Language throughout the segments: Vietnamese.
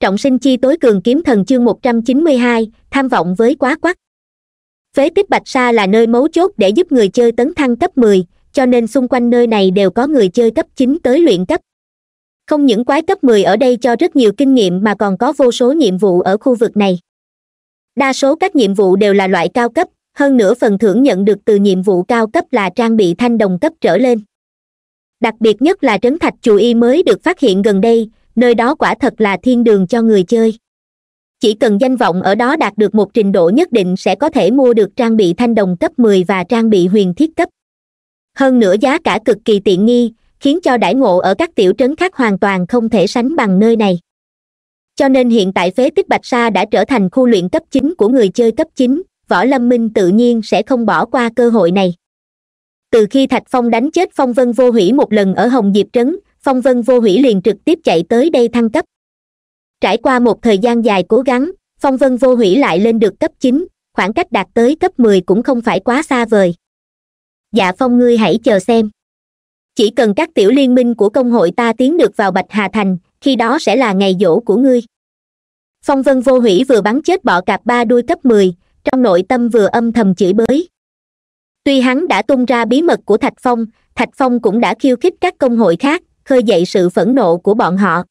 trọng sinh chi tối cường kiếm thần chương một trăm chín mươi hai tham vọng với quá quắc phế tích bạch sa là nơi mấu chốt để giúp người chơi tấn thăng cấp mười cho nên xung quanh nơi này đều có người chơi cấp chín tới luyện cấp không những quái cấp mười ở đây cho rất nhiều kinh nghiệm mà còn có vô số nhiệm vụ ở khu vực này đa số các nhiệm vụ đều là loại cao cấp hơn nữa phần thưởng nhận được từ nhiệm vụ cao cấp là trang bị thanh đồng cấp trở lên đặc biệt nhất là trấn thạch chù y mới được phát hiện gần đây nơi đó quả thật là thiên đường cho người chơi chỉ cần danh vọng ở đó đạt được một trình độ nhất định sẽ có thể mua được trang bị thanh đồng cấp mười và trang bị huyền thiết cấp hơn nữa giá cả cực kỳ tiện nghi khiến cho đãi ngộ ở các tiểu trấn khác hoàn toàn không thể sánh bằng nơi này cho nên hiện tại phế tích bạch sa đã trở thành khu luyện cấp chính của người chơi cấp chín võ lâm minh tự nhiên sẽ không bỏ qua cơ hội này từ khi thạch phong đánh chết phong vân vô hủy một lần ở hồng diệp trấn phong vân vô hủy liền trực tiếp chạy tới đây thăng cấp trải qua một thời gian dài cố gắng phong vân vô hủy lại lên được cấp chín khoảng cách đạt tới cấp mười cũng không phải quá xa vời dạ phong ngươi hãy chờ xem chỉ cần các tiểu liên minh của công hội ta tiến được vào bạch hà thành khi đó sẽ là ngày dỗ của ngươi phong vân vô hủy vừa bắn chết bọ cạp ba đuôi cấp mười trong nội tâm vừa âm thầm chửi bới tuy hắn đã tung ra bí mật của thạch phong thạch phong cũng đã khiêu khích các công hội khác khơi dậy sự phẫn nộ của bọn họ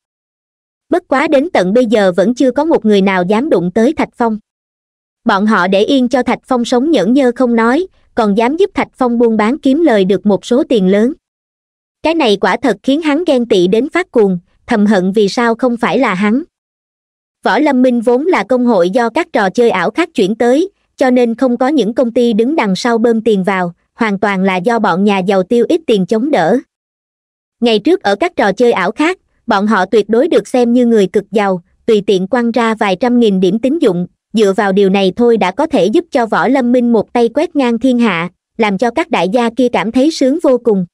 bất quá đến tận bây giờ vẫn chưa có một người nào dám đụng tới thạch phong bọn họ để yên cho thạch phong sống nhẫn nhơ không nói còn dám giúp thạch phong buôn bán kiếm lời được một số tiền lớn cái này quả thật khiến hắn ghen tị đến phát cuồng thầm hận vì sao không phải là hắn võ lâm minh vốn là công hội do các trò chơi ảo khác chuyển tới cho nên không có những công ty đứng đằng sau bơm tiền vào hoàn toàn là do bọn nhà giàu tiêu ít tiền chống đỡ ngày trước ở các trò chơi ảo khác bọn họ tuyệt đối được xem như người cực giàu tùy tiện quăng ra vài trăm nghìn điểm tín dụng dựa vào điều này thôi đã có thể giúp cho võ lâm minh một tay quét ngang thiên hạ làm cho các đại gia kia cảm thấy sướng vô cùng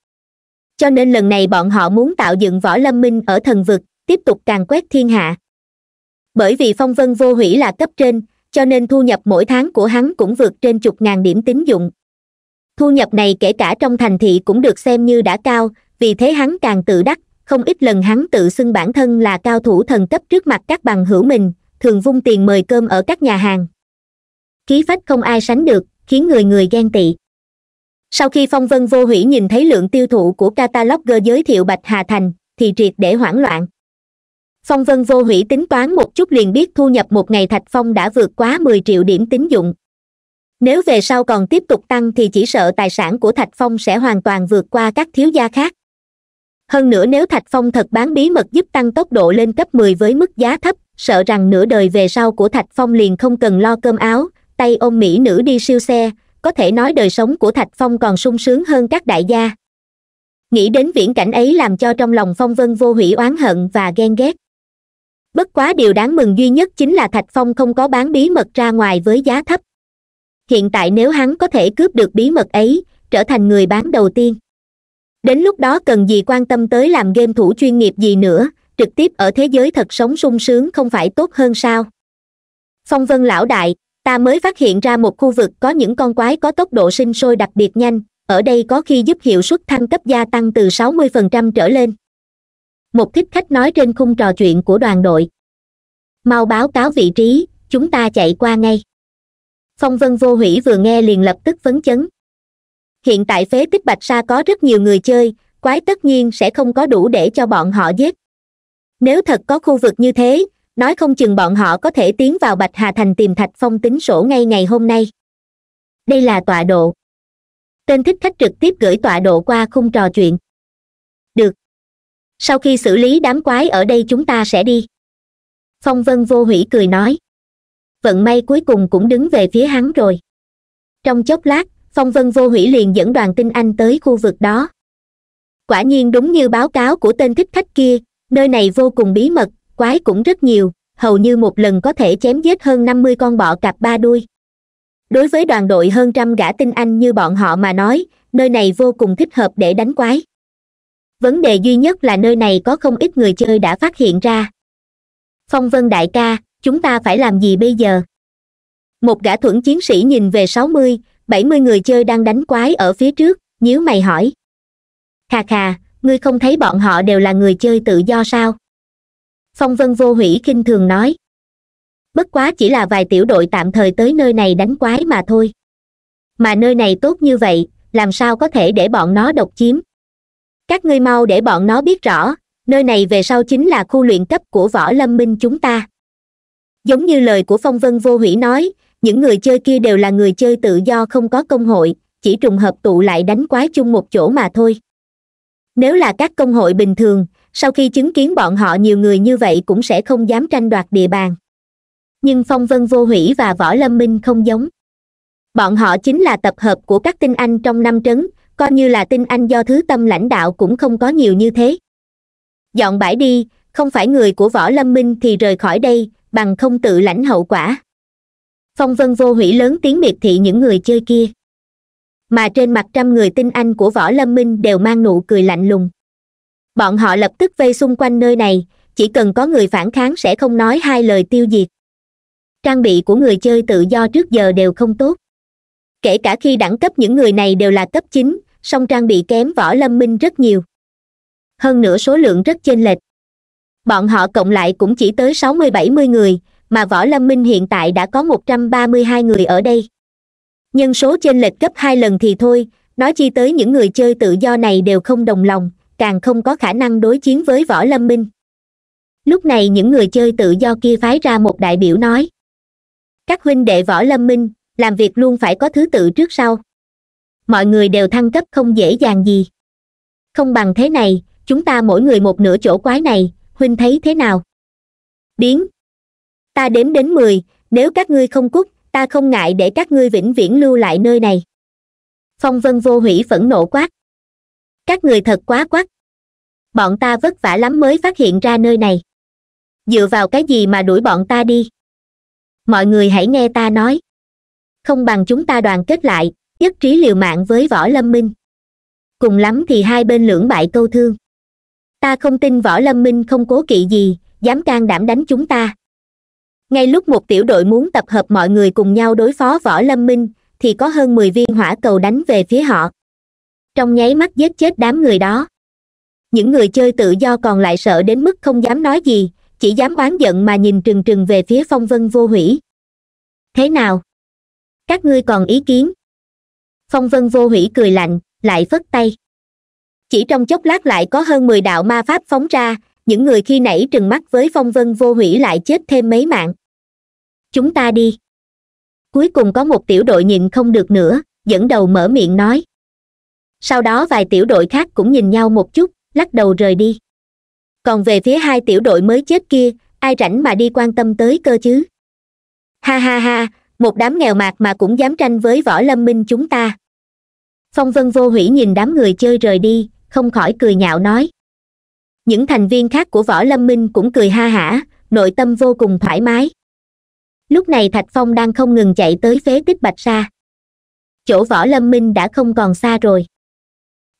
cho nên lần này bọn họ muốn tạo dựng võ lâm minh ở thần vực tiếp tục càng quét thiên hạ bởi vì phong vân vô hủy là cấp trên cho nên thu nhập mỗi tháng của hắn cũng vượt trên chục ngàn điểm tín dụng thu nhập này kể cả trong thành thị cũng được xem như đã cao vì thế hắn càng tự đắc không ít lần hắn tự xưng bản thân là cao thủ thần cấp trước mặt các bằng hữu mình thường vung tiền mời cơm ở các nhà hàng khí phách không ai sánh được khiến người người ghen tị sau khi phong vân vô hủy nhìn thấy lượng tiêu thụ của cataloger giới thiệu bạch hà thành thì triệt để hoảng loạn phong vân vô hủy tính toán một chút liền biết thu nhập một ngày thạch phong đã vượt quá mười triệu điểm tín dụng nếu về sau còn tiếp tục tăng thì chỉ sợ tài sản của thạch phong sẽ hoàn toàn vượt qua các thiếu gia khác hơn nữa nếu thạch phong thật bán bí mật giúp tăng tốc độ lên cấp mười với mức giá thấp sợ rằng nửa đời về sau của thạch phong liền không cần lo cơm áo tay ôm mỹ nữ đi siêu xe có thể nói đời sống của thạch phong còn sung sướng hơn các đại gia nghĩ đến viễn cảnh ấy làm cho trong lòng phong vân vô hủy oán hận và ghen ghét bất quá điều đáng mừng duy nhất chính là thạch phong không có bán bí mật ra ngoài với giá thấp hiện tại nếu hắn có thể cướp được bí mật ấy trở thành người bán đầu tiên đến lúc đó cần gì quan tâm tới làm game thủ chuyên nghiệp gì nữa trực tiếp ở thế giới thật sống sung sướng không phải tốt hơn sao phong vân lão đại ta mới phát hiện ra một khu vực có những con quái có tốc độ sinh sôi đặc biệt nhanh ở đây có khi giúp hiệu suất thăng cấp gia tăng từ 60% trở lên một thích khách nói trên khung trò chuyện của đoàn đội mau báo cáo vị trí chúng ta chạy qua ngay phong vân vô hủy vừa nghe liền lập tức phấn chấn hiện tại phế tích bạch sa có rất nhiều người chơi quái tất nhiên sẽ không có đủ để cho bọn họ giết nếu thật có khu vực như thế nói không chừng bọn họ có thể tiến vào bạch hà thành tìm thạch phong tính sổ ngay ngày hôm nay đây là tọa độ tên thích khách trực tiếp gửi tọa độ qua khung trò chuyện được sau khi xử lý đám quái ở đây chúng ta sẽ đi phong vân vô hủy cười nói vận may cuối cùng cũng đứng về phía hắn rồi trong chốc lát phong vân vô hủy liền dẫn đoàn tinh anh tới khu vực đó quả nhiên đúng như báo cáo của tên thích khách kia nơi này vô cùng bí mật quái cũng rất nhiều hầu như một lần có thể chém giết hơn năm mươi con bọ cạp ba đuôi đối với đoàn đội hơn trăm gã tinh anh như bọn họ mà nói nơi này vô cùng thích hợp để đánh quái vấn đề duy nhất là nơi này có không ít người chơi đã phát hiện ra phong vân đại ca chúng ta phải làm gì bây giờ một gã thuẫn chiến sĩ nhìn về sáu mươi bảy mươi người chơi đang đánh quái ở phía trước nhíu mày hỏi khà khà ngươi không thấy bọn họ đều là người chơi tự do sao phong vân vô hủy k thường nói bất quá chỉ là vài tiểu đội tạm thời tới nơi này đánh quái mà thôi mà nơi này tốt như vậy làm sao có thể để bọn nó độc chiếm các ngươi mau để bọn nó biết rõ nơi này về sau chính là khu luyện cấp của võ lâm minh chúng ta giống như lời của phong vân vô hủy nói những người chơi kia đều là người chơi tự do không có công hội chỉ trùng hợp tụ lại đánh quái chung một chỗ mà thôi nếu là các công hội bình thường sau khi chứng kiến bọn họ nhiều người như vậy cũng sẽ không dám tranh đoạt địa bàn nhưng phong vân vô hủy và võ lâm minh không giống bọn họ chính là tập hợp của các tinh anh trong năm trấn coi như là tinh anh do thứ tâm lãnh đạo cũng không có nhiều như thế dọn bãi đi không phải người của võ lâm minh thì rời khỏi đây bằng không tự lãnh hậu quả phong vân vô hủy lớn tiếng miệt thị những người chơi kia mà trên mặt trăm người tinh anh của võ lâm minh đều mang nụ cười lạnh lùng bọn họ lập tức vây xung quanh nơi này chỉ cần có người phản kháng sẽ không nói hai lời tiêu diệt trang bị của người chơi tự do trước giờ đều không tốt kể cả khi đẳng cấp những người này đều là cấp chín song trang bị kém võ lâm minh rất nhiều hơn nữa số lượng rất chênh lệch bọn họ cộng lại cũng chỉ tới sáu mươi bảy mươi người mà võ lâm minh hiện tại đã có một trăm ba mươi hai người ở đây nhân số trên lệch gấp hai lần thì thôi nói chi tới những người chơi tự do này đều không đồng lòng càng không có khả năng đối chiến với võ lâm minh lúc này những người chơi tự do kia phái ra một đại biểu nói các huynh đệ võ lâm minh làm việc luôn phải có thứ tự trước sau mọi người đều thăng cấp không dễ dàng gì không bằng thế này chúng ta mỗi người một nửa chỗ quái này huynh thấy thế nào biến ta đếm đến mười nếu các ngươi không cút ta không ngại để các ngươi vĩnh viễn lưu lại nơi này phong vân vô hủy phẫn nộ quát các người thật quá quắc bọn ta vất vả lắm mới phát hiện ra nơi này dựa vào cái gì mà đuổi bọn ta đi mọi người hãy nghe ta nói không bằng chúng ta đoàn kết lại nhất trí liều mạng với võ lâm minh cùng lắm thì hai bên lưỡng bại câu thương ta không tin võ lâm minh không cố kỵ gì dám can đảm đánh chúng ta ngay lúc một tiểu đội muốn tập hợp mọi người cùng nhau đối phó võ lâm minh thì có hơn mười viên hỏa cầu đánh về phía họ trong nháy mắt giết chết đám người đó những người chơi tự do còn lại sợ đến mức không dám nói gì chỉ dám oán giận mà nhìn trừng trừng về phía phong vân vô hủy thế nào các ngươi còn ý kiến phong vân vô hủy cười lạnh lại phất tay chỉ trong chốc lát lại có hơn mười đạo ma pháp phóng ra những người khi nãy trừng mắt với phong vân vô hủy lại chết thêm mấy mạng chúng ta đi cuối cùng có một tiểu đội nhìn không được nữa dẫn đầu mở miệng nói sau đó vài tiểu đội khác cũng nhìn nhau một chút lắc đầu rời đi còn về phía hai tiểu đội mới chết kia ai rảnh mà đi quan tâm tới cơ chứ ha ha ha một đám nghèo mạt mà cũng dám tranh với võ lâm minh chúng ta phong vân vô hủy nhìn đám người chơi rời đi không khỏi cười nhạo nói những thành viên khác của võ lâm minh cũng cười ha hả nội tâm vô cùng thoải mái lúc này thạch phong đang không ngừng chạy tới phế tích bạch sa chỗ võ lâm minh đã không còn xa rồi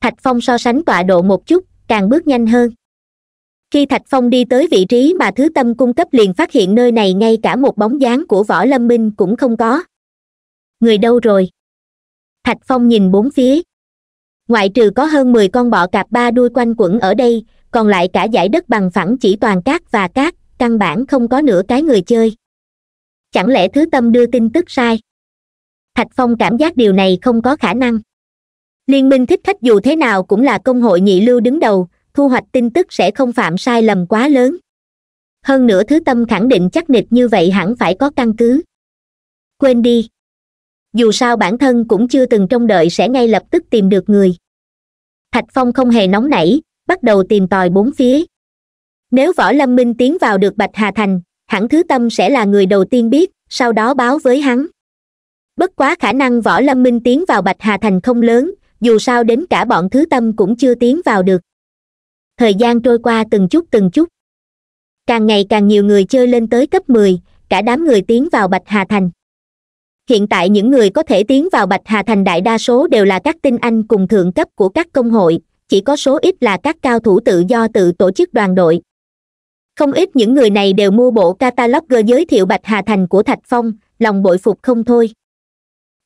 thạch phong so sánh tọa độ một chút càng bước nhanh hơn khi thạch phong đi tới vị trí mà thứ tâm cung cấp liền phát hiện nơi này ngay cả một bóng dáng của võ lâm minh cũng không có người đâu rồi thạch phong nhìn bốn phía ngoại trừ có hơn mười con bọ cạp ba đuôi quanh quẩn ở đây còn lại cả giải đất bằng phẳng chỉ toàn cát và cát căn bản không có nửa cái người chơi chẳng lẽ thứ tâm đưa tin tức sai thạch phong cảm giác điều này không có khả năng liên minh thích khách dù thế nào cũng là công hội nhị lưu đứng đầu thu hoạch tin tức sẽ không phạm sai lầm quá lớn hơn nữa thứ tâm khẳng định chắc nịch như vậy hẳn phải có căn cứ quên đi dù sao bản thân cũng chưa từng trông đợi sẽ ngay lập tức tìm được người thạch phong không hề nóng nảy bắt đầu tìm tòi bốn phía nếu võ lâm minh tiến vào được bạch hà thành hẳn thứ tâm sẽ là người đầu tiên biết sau đó báo với hắn bất quá khả năng võ lâm minh tiến vào bạch hà thành không lớn dù sao đến cả bọn thứ tâm cũng chưa tiến vào được thời gian trôi qua từng chút từng chút càng ngày càng nhiều người chơi lên tới cấp mười cả đám người tiến vào bạch hà thành hiện tại những người có thể tiến vào bạch hà thành đại đa số đều là các tinh anh cùng thượng cấp của các công hội chỉ có số ít là các cao thủ tự do tự tổ chức đoàn đội không ít những người này đều mua bộ catalog giới thiệu bạch hà thành của thạch phong lòng bội phục không thôi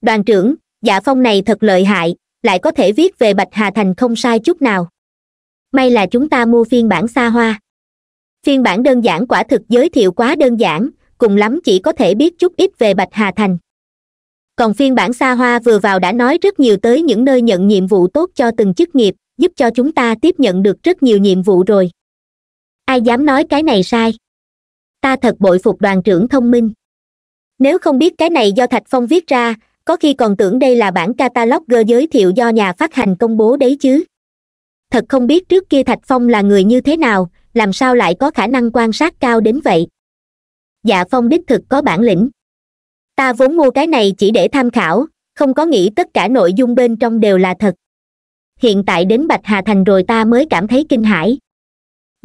đoàn trưởng dạ phong này thật lợi hại lại có thể viết về bạch hà thành không sai chút nào may là chúng ta mua phiên bản xa hoa phiên bản đơn giản quả thực giới thiệu quá đơn giản cùng lắm chỉ có thể biết chút ít về bạch hà thành còn phiên bản xa hoa vừa vào đã nói rất nhiều tới những nơi nhận nhiệm vụ tốt cho từng chức nghiệp giúp cho chúng ta tiếp nhận được rất nhiều nhiệm vụ rồi ai dám nói cái này sai ta thật bội phục đoàn trưởng thông minh nếu không biết cái này do thạch phong viết ra có khi còn tưởng đây là bản catalog giới thiệu do nhà phát hành công bố đấy chứ thật không biết trước kia thạch phong là người như thế nào làm sao lại có khả năng quan sát cao đến vậy dạ phong đích thực có bản lĩnh ta vốn mua cái này chỉ để tham khảo không có nghĩ tất cả nội dung bên trong đều là thật hiện tại đến bạch hà thành rồi ta mới cảm thấy kinh hãi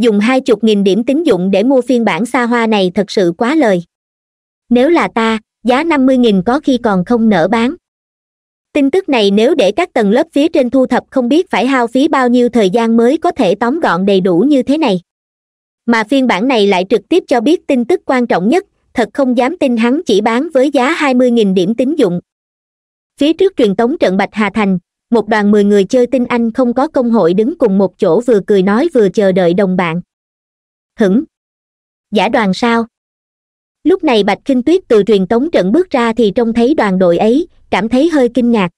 dùng hai chục nghìn điểm tín dụng để mua phiên bản xa hoa này thật sự quá lời nếu là ta giá năm mươi nghìn có khi còn không nở bán tin tức này nếu để các tầng lớp phía trên thu thập không biết phải hao phí bao nhiêu thời gian mới có thể tóm gọn đầy đủ như thế này mà phiên bản này lại trực tiếp cho biết tin tức quan trọng nhất thật không dám tin hắn chỉ bán với giá hai mươi nghìn điểm tín dụng phía trước truyền tống trận bạch hà thành một đoàn mười người chơi tinh anh không có công hội đứng cùng một chỗ vừa cười nói vừa chờ đợi đồng bạn hửng giả đoàn sao lúc này bạch kinh tuyết từ truyền tống trận bước ra thì trông thấy đoàn đội ấy cảm thấy hơi kinh ngạc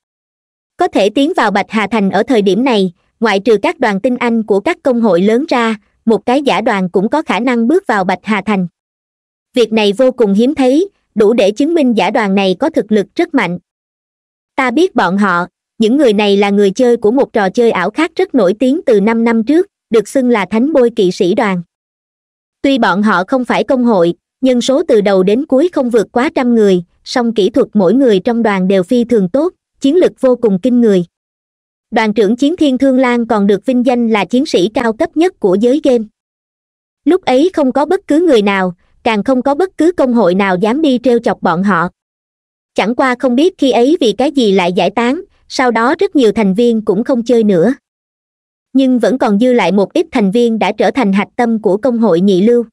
có thể tiến vào bạch hà thành ở thời điểm này ngoại trừ các đoàn tinh anh của các công hội lớn ra một cái giả đoàn cũng có khả năng bước vào bạch hà thành việc này vô cùng hiếm thấy đủ để chứng minh giả đoàn này có thực lực rất mạnh ta biết bọn họ những người này là người chơi của một trò chơi ảo khác rất nổi tiếng từ năm năm trước được xưng là thánh bôi kỵ sĩ đoàn tuy bọn họ không phải công hội nhưng số từ đầu đến cuối không vượt quá trăm người song kỹ thuật mỗi người trong đoàn đều phi thường tốt chiến lực vô cùng kinh người đoàn trưởng chiến thiên thương lan còn được vinh danh là chiến sĩ cao cấp nhất của giới game lúc ấy không có bất cứ người nào càng không có bất cứ công hội nào dám đi t r e o chọc bọn họ chẳng qua không biết khi ấy vì cái gì lại giải tán sau đó rất nhiều thành viên cũng không chơi nữa nhưng vẫn còn dư lại một ít thành viên đã trở thành hạch tâm của công hội nhị lưu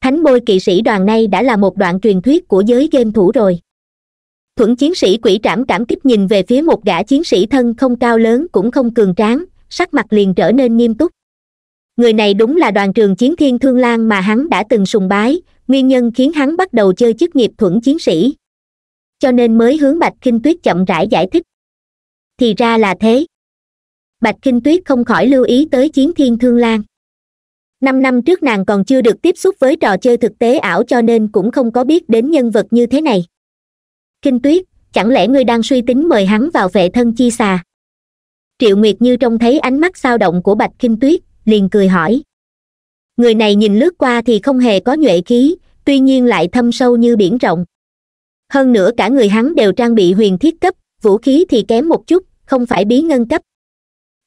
thánh bôi kỵ sĩ đoàn này đã là một đoạn truyền thuyết của giới game thủ rồi thuẫn chiến sĩ quỷ trảm cảm kích nhìn về phía một gã chiến sĩ thân không cao lớn cũng không cường tráng sắc mặt liền trở nên nghiêm túc người này đúng là đoàn trường chiến thiên thương lan mà hắn đã từng sùng bái nguyên nhân khiến hắn bắt đầu chơi chức nghiệp thuẫn chiến sĩ cho nên mới hướng bạch k i n h tuyết chậm rãi giải thích thì ra là thế bạch kinh tuyết không khỏi lưu ý tới chiến thiên thương lan năm năm trước nàng còn chưa được tiếp xúc với trò chơi thực tế ảo cho nên cũng không có biết đến nhân vật như thế này kinh tuyết chẳng lẽ ngươi đang suy tính mời hắn vào vệ thân chi xà triệu nguyệt như trông thấy ánh mắt sao động của bạch kinh tuyết liền cười hỏi người này nhìn lướt qua thì không hề có nhuệ khí tuy nhiên lại thâm sâu như biển rộng hơn nữa cả người hắn đều trang bị huyền thiết cấp vũ khí thì kém một chút không phải bí ngân cấp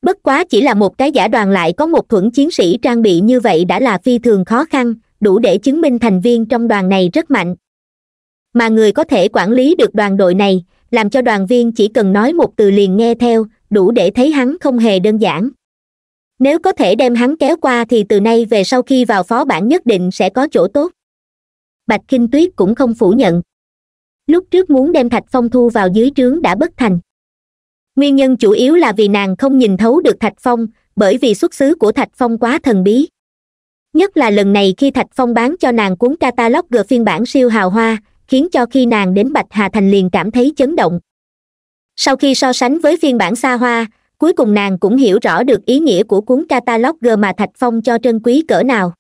bất quá chỉ là một cái giả đoàn lại có một thuẫn chiến sĩ trang bị như vậy đã là phi thường khó khăn đủ để chứng minh thành viên trong đoàn này rất mạnh mà người có thể quản lý được đoàn đội này làm cho đoàn viên chỉ cần nói một từ liền nghe theo đủ để thấy hắn không hề đơn giản nếu có thể đem hắn kéo qua thì từ nay về sau khi vào phó bản nhất định sẽ có chỗ tốt bạch k tuyết cũng không phủ nhận lúc trước muốn đem thạch phong thu vào dưới trướng đã bất thành nguyên nhân chủ yếu là vì nàng không nhìn thấu được thạch phong bởi vì xuất xứ của thạch phong quá thần bí nhất là lần này khi thạch phong bán cho nàng cuốn catalog g phiên bản siêu hào hoa khiến cho khi nàng đến bạch hà thành liền cảm thấy chấn động sau khi so sánh với phiên bản xa hoa cuối cùng nàng cũng hiểu rõ được ý nghĩa của cuốn catalog g mà thạch phong cho trân quý cỡ nào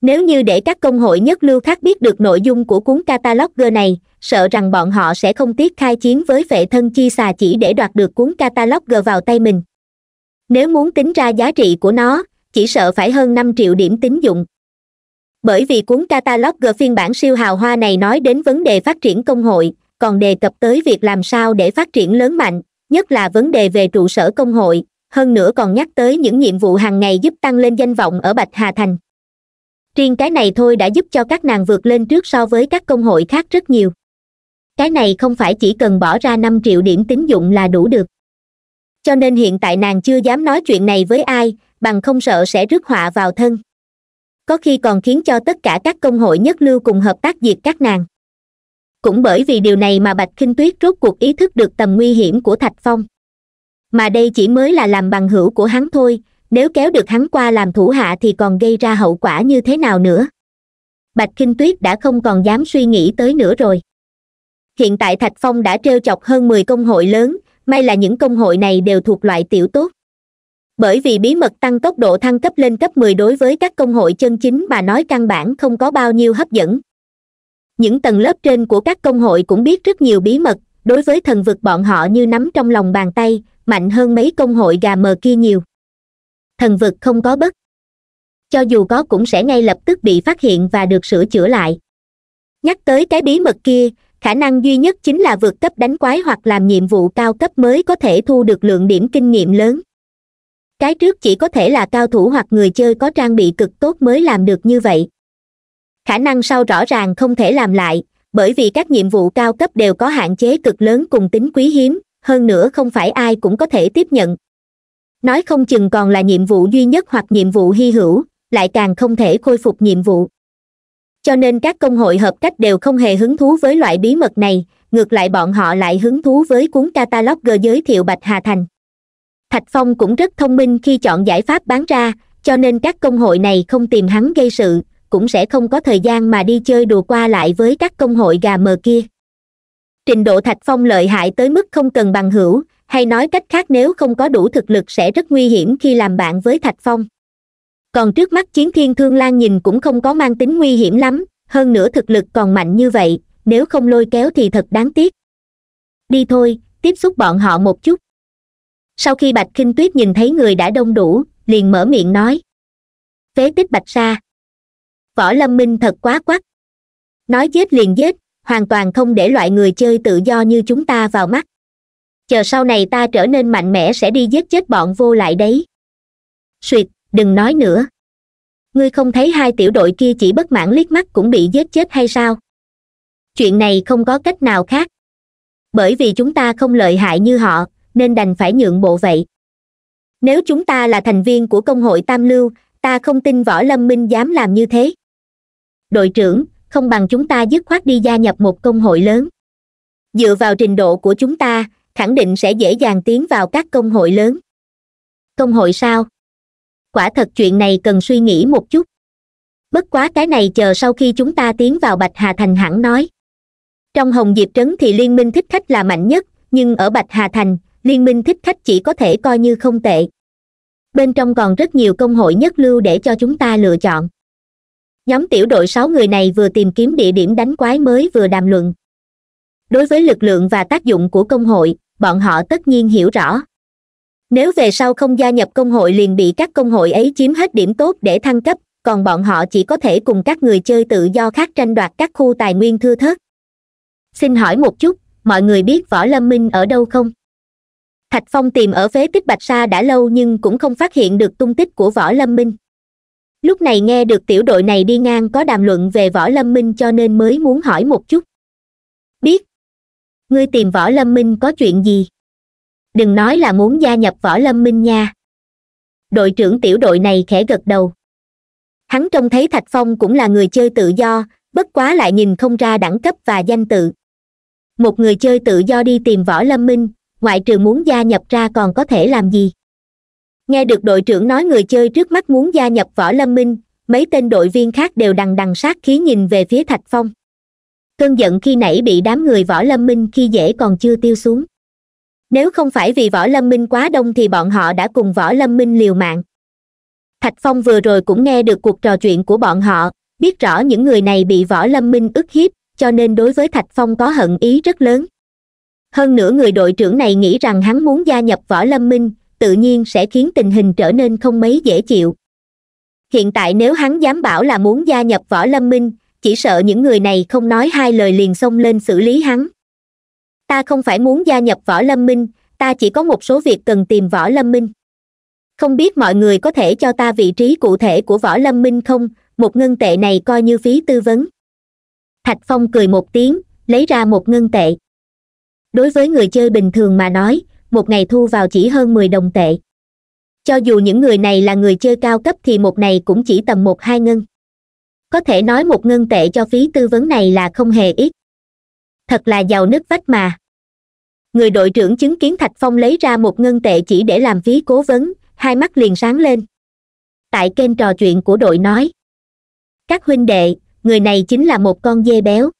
nếu như để các công hội nhất lưu khác biết được nội dung của cuốn catalog g này sợ rằng bọn họ sẽ không tiếc khai chiến với vệ thân chi xà chỉ để đoạt được cuốn catalog g vào tay mình nếu muốn tính ra giá trị của nó chỉ sợ phải hơn năm triệu điểm tín dụng bởi vì cuốn catalog g phiên bản siêu hào hoa này nói đến vấn đề phát triển công hội còn đề cập tới việc làm sao để phát triển lớn mạnh nhất là vấn đề về trụ sở công hội hơn nữa còn nhắc tới những nhiệm vụ hàng ngày giúp tăng lên danh vọng ở bạch hà thành riêng cái này thôi đã giúp cho các nàng vượt lên trước so với các công hội khác rất nhiều cái này không phải chỉ cần bỏ ra năm triệu điểm tín dụng là đủ được cho nên hiện tại nàng chưa dám nói chuyện này với ai bằng không sợ sẽ rước họa vào thân có khi còn khiến cho tất cả các công hội nhất lưu cùng hợp tác diệt các nàng cũng bởi vì điều này mà bạch kinh tuyết rốt cuộc ý thức được tầm nguy hiểm của thạch phong mà đây chỉ mới là làm bằng hữu của hắn thôi nếu kéo được hắn qua làm thủ hạ thì còn gây ra hậu quả như thế nào nữa bạch kinh tuyết đã không còn dám suy nghĩ tới nữa rồi hiện tại thạch phong đã t chọc hơn mười công hội lớn may là những công hội này đều thuộc loại tiểu tốt bởi vì bí mật tăng tốc độ thăng cấp lên cấp mười đối với các công hội chân chính mà nói căn bản không có bao nhiêu hấp dẫn những tầng lớp trên của các công hội cũng biết rất nhiều bí mật đối với thần vực bọn họ như nắm trong lòng bàn tay mạnh hơn mấy công hội gà mờ kia nhiều thần vực không có bất cho dù có cũng sẽ ngay lập tức bị phát hiện và được sửa chữa lại nhắc tới cái bí mật kia khả năng duy nhất chính là vượt cấp đánh quái hoặc làm nhiệm vụ cao cấp mới có thể thu được lượng điểm kinh nghiệm lớn cái trước chỉ có thể là cao thủ hoặc người chơi có trang bị cực tốt mới làm được như vậy khả năng sau rõ ràng không thể làm lại bởi vì các nhiệm vụ cao cấp đều có hạn chế cực lớn cùng tính quý hiếm hơn nữa không phải ai cũng có thể tiếp nhận nói không chừng còn là nhiệm vụ duy nhất hoặc nhiệm vụ hy hữu lại càng không thể khôi phục nhiệm vụ cho nên các công hội hợp cách đều không hề hứng thú với loại bí mật này ngược lại bọn họ lại hứng thú với cuốn catalog giới thiệu bạch hà thành thạch phong cũng rất thông minh khi chọn giải pháp bán ra cho nên các công hội này không tìm hắn gây sự cũng sẽ không có thời gian mà đi chơi đùa qua lại với các công hội gà mờ kia trình độ thạch phong lợi hại tới mức không cần bằng hữu hay nói cách khác nếu không có đủ thực lực sẽ rất nguy hiểm khi làm bạn với thạch phong còn trước mắt chiến thiên thương lan nhìn cũng không có mang tính nguy hiểm lắm hơn nữa thực lực còn mạnh như vậy nếu không lôi kéo thì thật đáng tiếc đi thôi tiếp xúc bọn họ một chút sau khi bạch kinh tuyết nhìn thấy người đã đông đủ liền mở miệng nói phế tích bạch sa võ lâm minh thật quá quắc nói giết liền giết hoàn toàn không để loại người chơi tự do như chúng ta vào mắt chờ sau này ta trở nên mạnh mẽ sẽ đi giết chết bọn vô lại đấy suyệt đừng nói nữa ngươi không thấy hai tiểu đội kia chỉ bất mãn liếc mắt cũng bị giết chết hay sao chuyện này không có cách nào khác bởi vì chúng ta không lợi hại như họ nên đành phải nhượng bộ vậy nếu chúng ta là thành viên của công hội tam lưu ta không tin võ lâm minh dám làm như thế đội trưởng không bằng chúng ta dứt khoát đi gia nhập một công hội lớn dựa vào trình độ của chúng ta khẳng định sẽ dễ dàng tiến vào các công hội lớn công hội sao quả thật chuyện này cần suy nghĩ một chút bất quá cái này chờ sau khi chúng ta tiến vào bạch hà thành hẳn nói trong hồng diệp trấn thì liên minh thích khách là mạnh nhất nhưng ở bạch hà thành liên minh thích khách chỉ có thể coi như không tệ bên trong còn rất nhiều công hội nhất lưu để cho chúng ta lựa chọn nhóm tiểu đội sáu người này vừa tìm kiếm địa điểm đánh quái mới vừa đàm luận đối với lực lượng và tác dụng của công hội bọn họ tất nhiên hiểu rõ nếu về sau không gia nhập công hội liền bị các công hội ấy chiếm hết điểm tốt để thăng cấp còn bọn họ chỉ có thể cùng các người chơi tự do khác tranh đoạt các khu tài nguyên thưa thớt xin hỏi một chút mọi người biết võ lâm minh ở đâu không thạch phong tìm ở phế tích bạch sa đã lâu nhưng cũng không phát hiện được tung tích của võ lâm minh lúc này nghe được tiểu đội này đi ngang có đàm luận về võ lâm minh cho nên mới muốn hỏi một chút biết ngươi tìm võ lâm minh có chuyện gì đừng nói là muốn gia nhập võ lâm minh nha đội trưởng tiểu đội này khẽ gật đầu hắn trông thấy thạch phong cũng là người chơi tự do bất quá lại nhìn không ra đẳng cấp và danh tự một người chơi tự do đi tìm võ lâm minh ngoại trừ muốn gia nhập ra còn có thể làm gì nghe được đội trưởng nói người chơi trước mắt muốn gia nhập võ lâm minh mấy tên đội viên khác đều đằng đằng sát khí nhìn về phía thạch phong cơn giận khi nãy bị đám người võ lâm minh khi dễ còn chưa tiêu xuống nếu không phải vì võ lâm minh quá đông thì bọn họ đã cùng võ lâm minh liều mạng thạch phong vừa rồi cũng nghe được cuộc trò chuyện của bọn họ biết rõ những người này bị võ lâm minh ức hiếp cho nên đối với thạch phong có hận ý rất lớn hơn nữa người đội trưởng này nghĩ rằng hắn muốn gia nhập võ lâm minh tự nhiên sẽ khiến tình hình trở nên không mấy dễ chịu hiện tại nếu hắn dám bảo là muốn gia nhập võ lâm minh chỉ sợ những người này không nói hai lời liền xông lên xử lý hắn ta không phải muốn gia nhập võ lâm minh ta chỉ có một số việc cần tìm võ lâm minh không biết mọi người có thể cho ta vị trí cụ thể của võ lâm minh không một ngân tệ này coi như phí tư vấn thạch phong cười một tiếng lấy ra một ngân tệ đối với người chơi bình thường mà nói một ngày thu vào chỉ hơn mười đồng tệ cho dù những người này là người chơi cao cấp thì một này cũng chỉ tầm một hai ngân có thể nói một ngân tệ cho phí tư vấn này là không hề ít thật là giàu nứt vách mà người đội trưởng chứng kiến thạch phong lấy ra một ngân tệ chỉ để làm phí cố vấn hai mắt liền sáng lên tại kênh trò chuyện của đội nói các huynh đệ người này chính là một con dê béo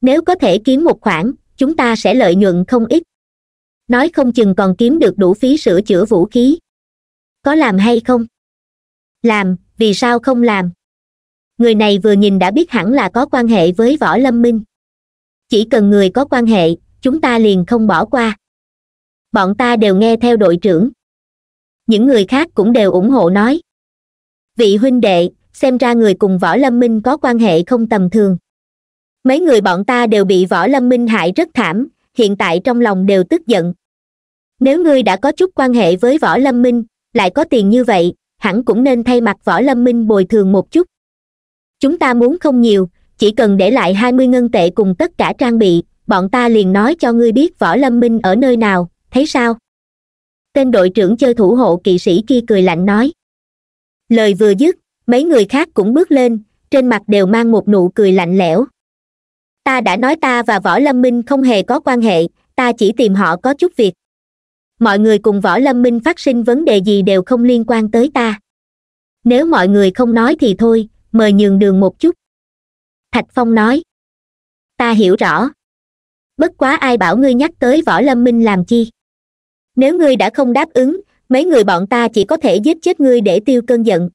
nếu có thể kiếm một khoản chúng ta sẽ lợi nhuận không ít nói không chừng còn kiếm được đủ phí sửa chữa vũ khí có làm hay không làm vì sao không làm người này vừa nhìn đã biết hẳn là có quan hệ với võ lâm minh chỉ cần người có quan hệ chúng ta liền không bỏ qua bọn ta đều nghe theo đội trưởng những người khác cũng đều ủng hộ nói vị huynh đệ xem ra người cùng võ lâm minh có quan hệ không tầm thường mấy người bọn ta đều bị võ lâm minh hại rất thảm hiện tại trong lòng đều tức giận nếu ngươi đã có chút quan hệ với võ lâm minh lại có tiền như vậy hẳn cũng nên thay mặt võ lâm minh bồi thường một chút chúng ta muốn không nhiều chỉ cần để lại hai mươi ngân tệ cùng tất cả trang bị bọn ta liền nói cho ngươi biết võ lâm minh ở nơi nào thấy sao tên đội trưởng chơi thủ hộ kỵ sĩ kia cười lạnh nói lời vừa dứt mấy người khác cũng bước lên trên mặt đều mang một nụ cười lạnh lẽo ta đã nói ta và võ lâm minh không hề có quan hệ ta chỉ tìm họ có chút việc mọi người cùng võ lâm minh phát sinh vấn đề gì đều không liên quan tới ta nếu mọi người không nói thì thôi mời nhường đường một chút thạch phong nói ta hiểu rõ bất quá ai bảo ngươi nhắc tới võ lâm minh làm chi nếu ngươi đã không đáp ứng mấy người bọn ta chỉ có thể giết chết ngươi để tiêu cơn giận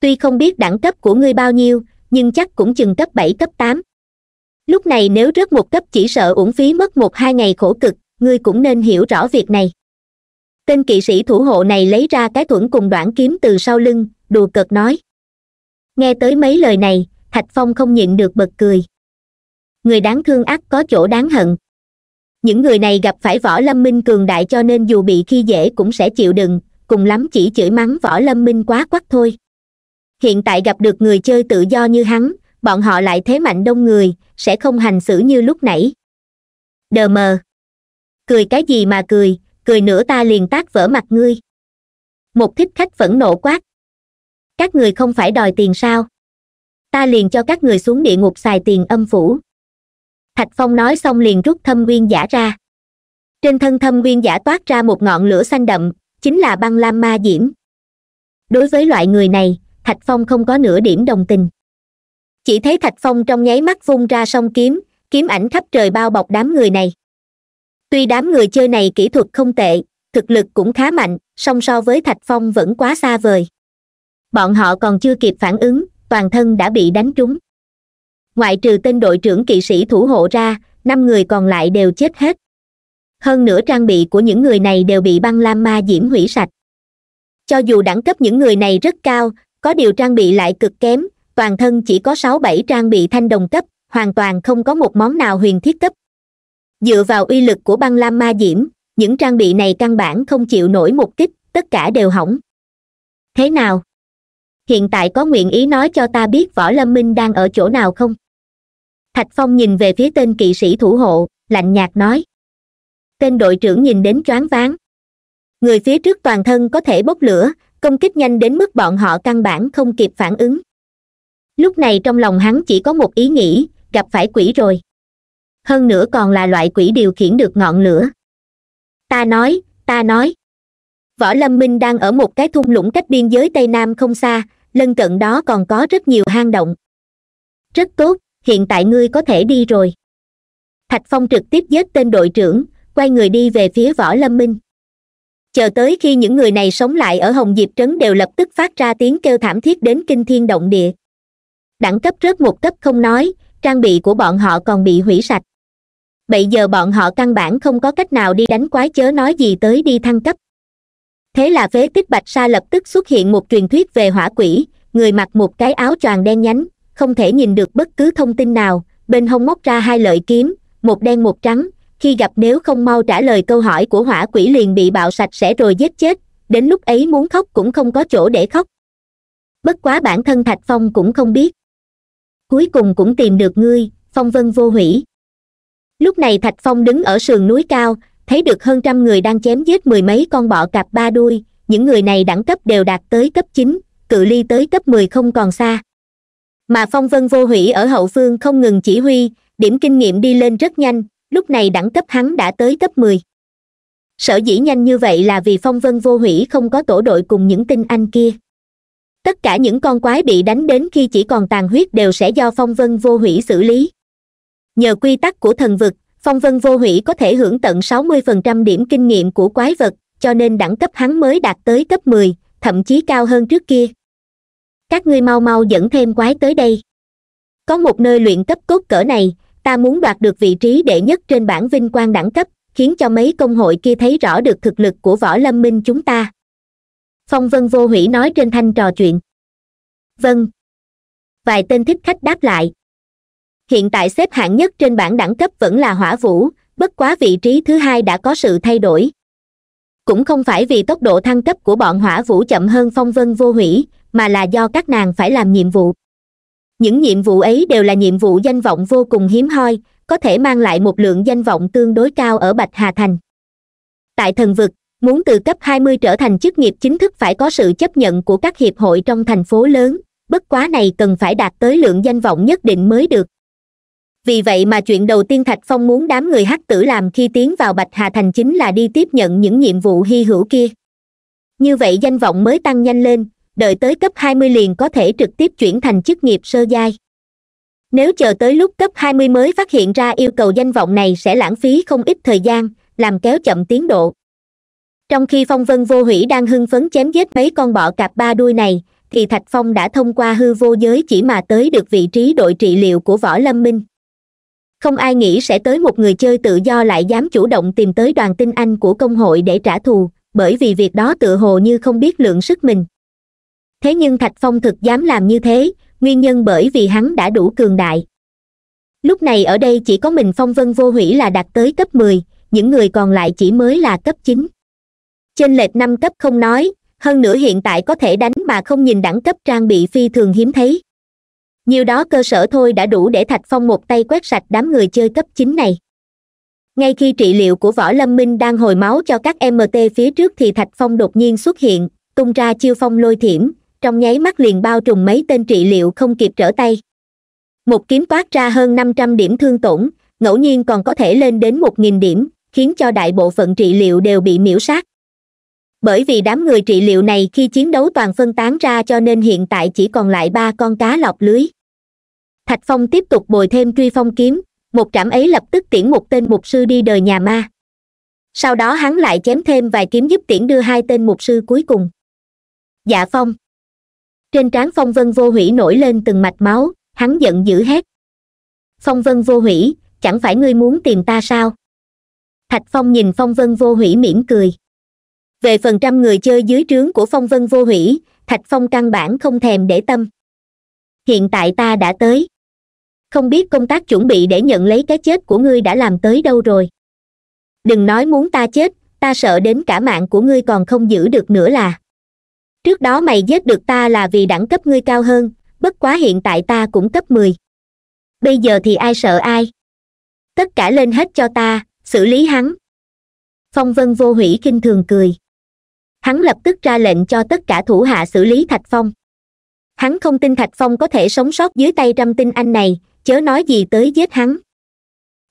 tuy không biết đẳng cấp của ngươi bao nhiêu nhưng chắc cũng chừng cấp bảy cấp tám lúc này nếu rớt một cấp chỉ sợ uổng phí mất một hai ngày khổ cực ngươi cũng nên hiểu rõ việc này tên kỵ sĩ thủ hộ này lấy ra cái thuẫn cùng đoạn kiếm từ sau lưng đùa cợt nói nghe tới mấy lời này thạch phong không nhịn được bật cười người đáng thương ác có chỗ đáng hận những người này gặp phải võ lâm minh cường đại cho nên dù bị khi dễ cũng sẽ chịu đựng cùng lắm chỉ chửi mắng võ lâm minh quá quắc thôi hiện tại gặp được người chơi tự do như hắn bọn họ lại thế mạnh đông người sẽ không hành xử như lúc nãy đờ mờ cười cái gì mà cười cười nữa ta liền tác vỡ mặt ngươi một thích khách phẫn nộ quát các người không phải đòi tiền sao ta liền cho các người xuống địa ngục xài tiền âm phủ thạch phong nói xong liền rút thâm nguyên giả ra trên thân thâm nguyên giả toát ra một ngọn lửa xanh đậm chính là băng lam ma diễm đối với loại người này thạch phong không có nửa điểm đồng tình chỉ thấy thạch phong trong nháy mắt vung ra song kiếm kiếm ảnh khắp trời bao bọc đám người này tuy đám người chơi này kỹ thuật không tệ thực lực cũng khá mạnh song so với thạch phong vẫn quá xa vời bọn họ còn chưa kịp phản ứng toàn thân đã bị đánh trúng ngoại trừ tên đội trưởng kỵ sĩ thủ hộ ra năm người còn lại đều chết hết hơn nữa trang bị của những người này đều bị băng lam ma diễm hủy sạch cho dù đẳng cấp những người này rất cao có điều trang bị lại cực kém toàn thân chỉ có sáu bảy trang bị thanh đồng cấp hoàn toàn không có một món nào huyền thiết cấp dựa vào uy lực của băng lam ma diễm những trang bị này căn bản không chịu nổi một kích tất cả đều hỏng thế nào hiện tại có nguyện ý nói cho ta biết võ lâm minh đang ở chỗ nào không thạch phong nhìn về phía tên kỵ sĩ thủ hộ lạnh nhạt nói tên đội trưởng nhìn đến choáng váng người phía trước toàn thân có thể bốc lửa công kích nhanh đến mức bọn họ căn bản không kịp phản ứng lúc này trong lòng hắn chỉ có một ý nghĩ gặp phải quỷ rồi hơn nữa còn là loại quỷ điều khiển được ngọn lửa ta nói ta nói võ lâm minh đang ở một cái thung lũng cách biên giới tây nam không xa lân cận đó còn có rất nhiều hang động rất tốt hiện tại ngươi có thể đi rồi thạch phong trực tiếp giết tên đội trưởng quay người đi về phía võ lâm minh chờ tới khi những người này sống lại ở hồng diệp trấn đều lập tức phát ra tiếng kêu thảm thiết đến kinh thiên động địa đẳng cấp rớt một cấp không nói trang bị của bọn họ còn bị hủy sạch bây giờ bọn họ căn bản không có cách nào đi đánh quái chớ nói gì tới đi thăng cấp thế là phế tích bạch sa lập tức xuất hiện một truyền thuyết về hỏa quỷ người mặc một cái áo choàng đen nhánh không thể nhìn được bất cứ thông tin nào bên hông móc ra hai lợi kiếm một đen một trắng khi gặp nếu không mau trả lời câu hỏi của hỏa quỷ liền bị bạo sạch sẽ rồi giết chết đến lúc ấy muốn khóc cũng không có chỗ để khóc bất quá bản thân thạch phong cũng không biết cuối cùng cũng tìm được ngươi phong vân vô hủy lúc này thạch phong đứng ở sườn núi cao thấy được hơn trăm người đang chém giết mười mấy con bọ cạp ba đuôi những người này đẳng cấp đều đạt tới cấp chín cự ly tới cấp mười không còn xa mà phong vân vô hủy ở hậu phương không ngừng chỉ huy điểm kinh nghiệm đi lên rất nhanh lúc này đẳng cấp hắn đã tới cấp mười sở dĩ nhanh như vậy là vì phong vân vô hủy không có tổ đội cùng những tinh anh kia tất cả những con quái bị đánh đến khi chỉ còn tàn huyết đều sẽ do phong vân vô hủy xử lý nhờ quy tắc của thần vực phong vân vô hủy có thể hưởng tận sáu mươi phần trăm điểm kinh nghiệm của quái vật cho nên đẳng cấp hắn mới đạt tới cấp mười thậm chí cao hơn trước kia các ngươi mau mau dẫn thêm quái tới đây có một nơi luyện cấp cốt cỡ này ta muốn đoạt được vị trí đệ nhất trên bảng vinh quang đẳng cấp khiến cho mấy công hội kia thấy rõ được thực lực của võ lâm minh chúng ta phong vân vô hủy nói trên thanh trò chuyện vâng vài tên thích khách đáp lại hiện tại xếp hạng nhất trên bảng đẳng cấp vẫn là hỏa vũ bất quá vị trí thứ hai đã có sự thay đổi cũng không phải vì tốc độ thăng cấp của bọn hỏa vũ chậm hơn phong vân vô hủy mà là do các nàng phải làm nhiệm vụ những nhiệm vụ ấy đều là nhiệm vụ danh vọng vô cùng hiếm hoi có thể mang lại một lượng danh vọng tương đối cao ở bạch hà thành tại thần vực muốn từ cấp 20 trở thành chức nghiệp chính thức phải có sự chấp nhận của các hiệp hội trong thành phố lớn bất quá này cần phải đạt tới lượng danh vọng nhất định mới được vì vậy mà chuyện đầu tiên thạch phong muốn đám người hắc tử làm khi tiến vào bạch hà thành chính là đi tiếp nhận những nhiệm vụ hy hữu kia như vậy danh vọng mới tăng nhanh lên đợi tới cấp hai mươi liền có thể trực tiếp chuyển thành chức nghiệp sơ giai nếu chờ tới lúc cấp hai mươi mới phát hiện ra yêu cầu danh vọng này sẽ lãng phí không ít thời gian làm kéo chậm tiến độ trong khi phong vân vô hủy đang hưng phấn chém giết mấy con bọ cạp ba đuôi này thì thạch phong đã thông qua hư vô giới chỉ mà tới được vị trí đội trị liệu của võ lâm minh không ai nghĩ sẽ tới một người chơi tự do lại dám chủ động tìm tới đoàn tin anh của công hội để trả thù bởi vì việc đó tự hồ như không biết lượng sức mình thế nhưng thạch phong thực dám làm như thế nguyên nhân bởi vì hắn đã đủ cường đại lúc này ở đây chỉ có mình phong vân vô hủy là đạt tới cấp mười những người còn lại chỉ mới là cấp chín Trên lệch năm cấp không nói hơn nữa hiện tại có thể đánh mà không nhìn đẳng cấp trang bị phi thường hiếm thấy nhiều đó cơ sở thôi đã đủ để thạch phong một tay quét sạch đám người chơi cấp chín này ngay khi trị liệu của võ lâm minh đang hồi máu cho các mt phía trước thì thạch phong đột nhiên xuất hiện tung ra chiêu phong lôi thiểm trong nháy mắt liền bao trùm mấy tên trị liệu không kịp trở tay một kiếm quát ra hơn năm trăm điểm thương tổn ngẫu nhiên còn có thể lên đến một nghìn điểm khiến cho đại bộ phận trị liệu đều bị miễu sát bởi vì đám người trị liệu này khi chiến đấu toàn phân tán ra cho nên hiện tại chỉ còn lại ba con cá lọc lưới thạch phong tiếp tục bồi thêm truy phong kiếm một trảm ấy lập tức tiễn một tên mục sư đi đời nhà ma sau đó hắn lại chém thêm vài kiếm giúp tiễn đưa hai tên mục sư cuối cùng dạ phong trên trán phong vân vô hủy nổi lên từng mạch máu hắn giận dữ hét phong vân vô hủy chẳng phải ngươi muốn tìm ta sao thạch phong nhìn phong vân vô hủy mỉm cười về phần trăm người chơi dưới trướng của phong vân vô hủy thạch phong căn bản không thèm để tâm hiện tại ta đã tới không biết công tác chuẩn bị để nhận lấy cái chết của ngươi đã làm tới đâu rồi đừng nói muốn ta chết ta sợ đến cả mạng của ngươi còn không giữ được nữa là trước đó mày giết được ta là vì đẳng cấp ngươi cao hơn bất quá hiện tại ta cũng cấp mười bây giờ thì ai sợ ai tất cả lên hết cho ta xử lý hắn phong vân vô hủy kinh thường cười hắn lập tức ra lệnh cho tất cả thủ hạ xử lý thạch phong hắn không tin thạch phong có thể sống sót dưới tay trăm tinh anh này chớ nói gì tới giết hắn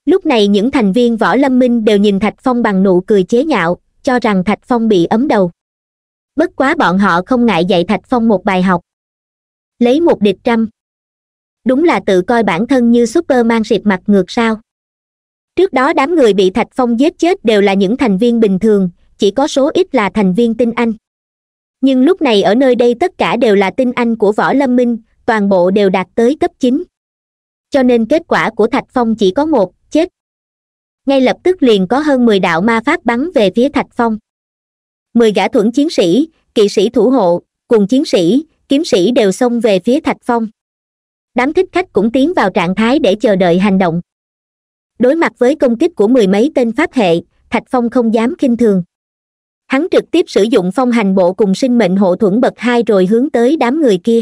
lúc này những thành viên võ lâm minh đều nhìn thạch phong bằng nụ cười chế nhạo cho rằng thạch phong bị ấm đầu bất quá bọn họ không ngại dạy thạch phong một bài học lấy một địch trăm đúng là tự coi bản thân như superman xịt mặt ngược sao trước đó đám người bị thạch phong giết chết đều là những thành viên bình thường chỉ có số ít là thành viên tinh anh nhưng lúc này ở nơi đây tất cả đều là tinh anh của võ lâm minh toàn bộ đều đạt tới cấp chín cho nên kết quả của thạch phong chỉ có một chết ngay lập tức liền có hơn mười đạo ma pháp bắn về phía thạch phong mười gã thuẫn chiến sĩ kỵ sĩ thủ hộ cùng chiến sĩ kiếm sĩ đều xông về phía thạch phong đám thích khách cũng tiến vào trạng thái để chờ đợi hành động đối mặt với công kích của mười mấy tên pháp hệ thạch phong không dám k i n h thường hắn trực tiếp sử dụng phong hành bộ cùng sinh mệnh hộ thuẫn bậc hai rồi hướng tới đám người kia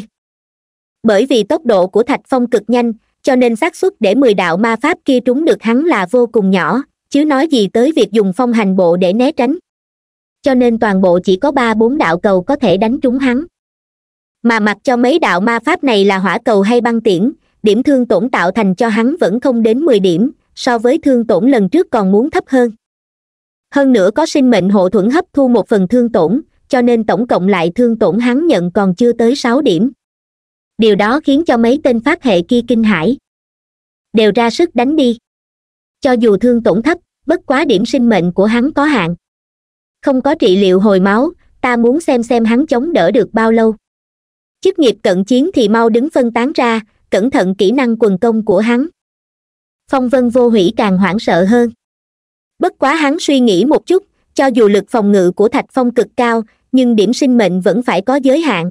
bởi vì tốc độ của thạch phong cực nhanh cho nên xác suất để mười đạo ma pháp kia trúng được hắn là vô cùng nhỏ chứ nói gì tới việc dùng phong hành bộ để né tránh cho nên toàn bộ chỉ có ba bốn đạo cầu có thể đánh trúng hắn mà mặc cho mấy đạo ma pháp này là hỏa cầu hay băng tiễn điểm thương tổn tạo thành cho hắn vẫn không đến mười điểm so với thương tổn lần trước còn muốn thấp hơn hơn nữa có sinh mệnh hộ thuẫn hấp thu một phần thương tổn cho nên tổng cộng lại thương tổn hắn nhận còn chưa tới sáu điểm điều đó khiến cho mấy tên phát hệ kia kinh hãi đều ra sức đánh đi cho dù thương tổn thấp bất quá điểm sinh mệnh của hắn có hạn không có trị liệu hồi máu ta muốn xem xem hắn chống đỡ được bao lâu chức nghiệp cận chiến thì mau đứng phân tán ra cẩn thận kỹ năng quần công của hắn phong vân vô hủy càng hoảng sợ hơn bất quá hắn suy nghĩ một chút cho dù lực phòng ngự của thạch phong cực cao nhưng điểm sinh mệnh vẫn phải có giới hạn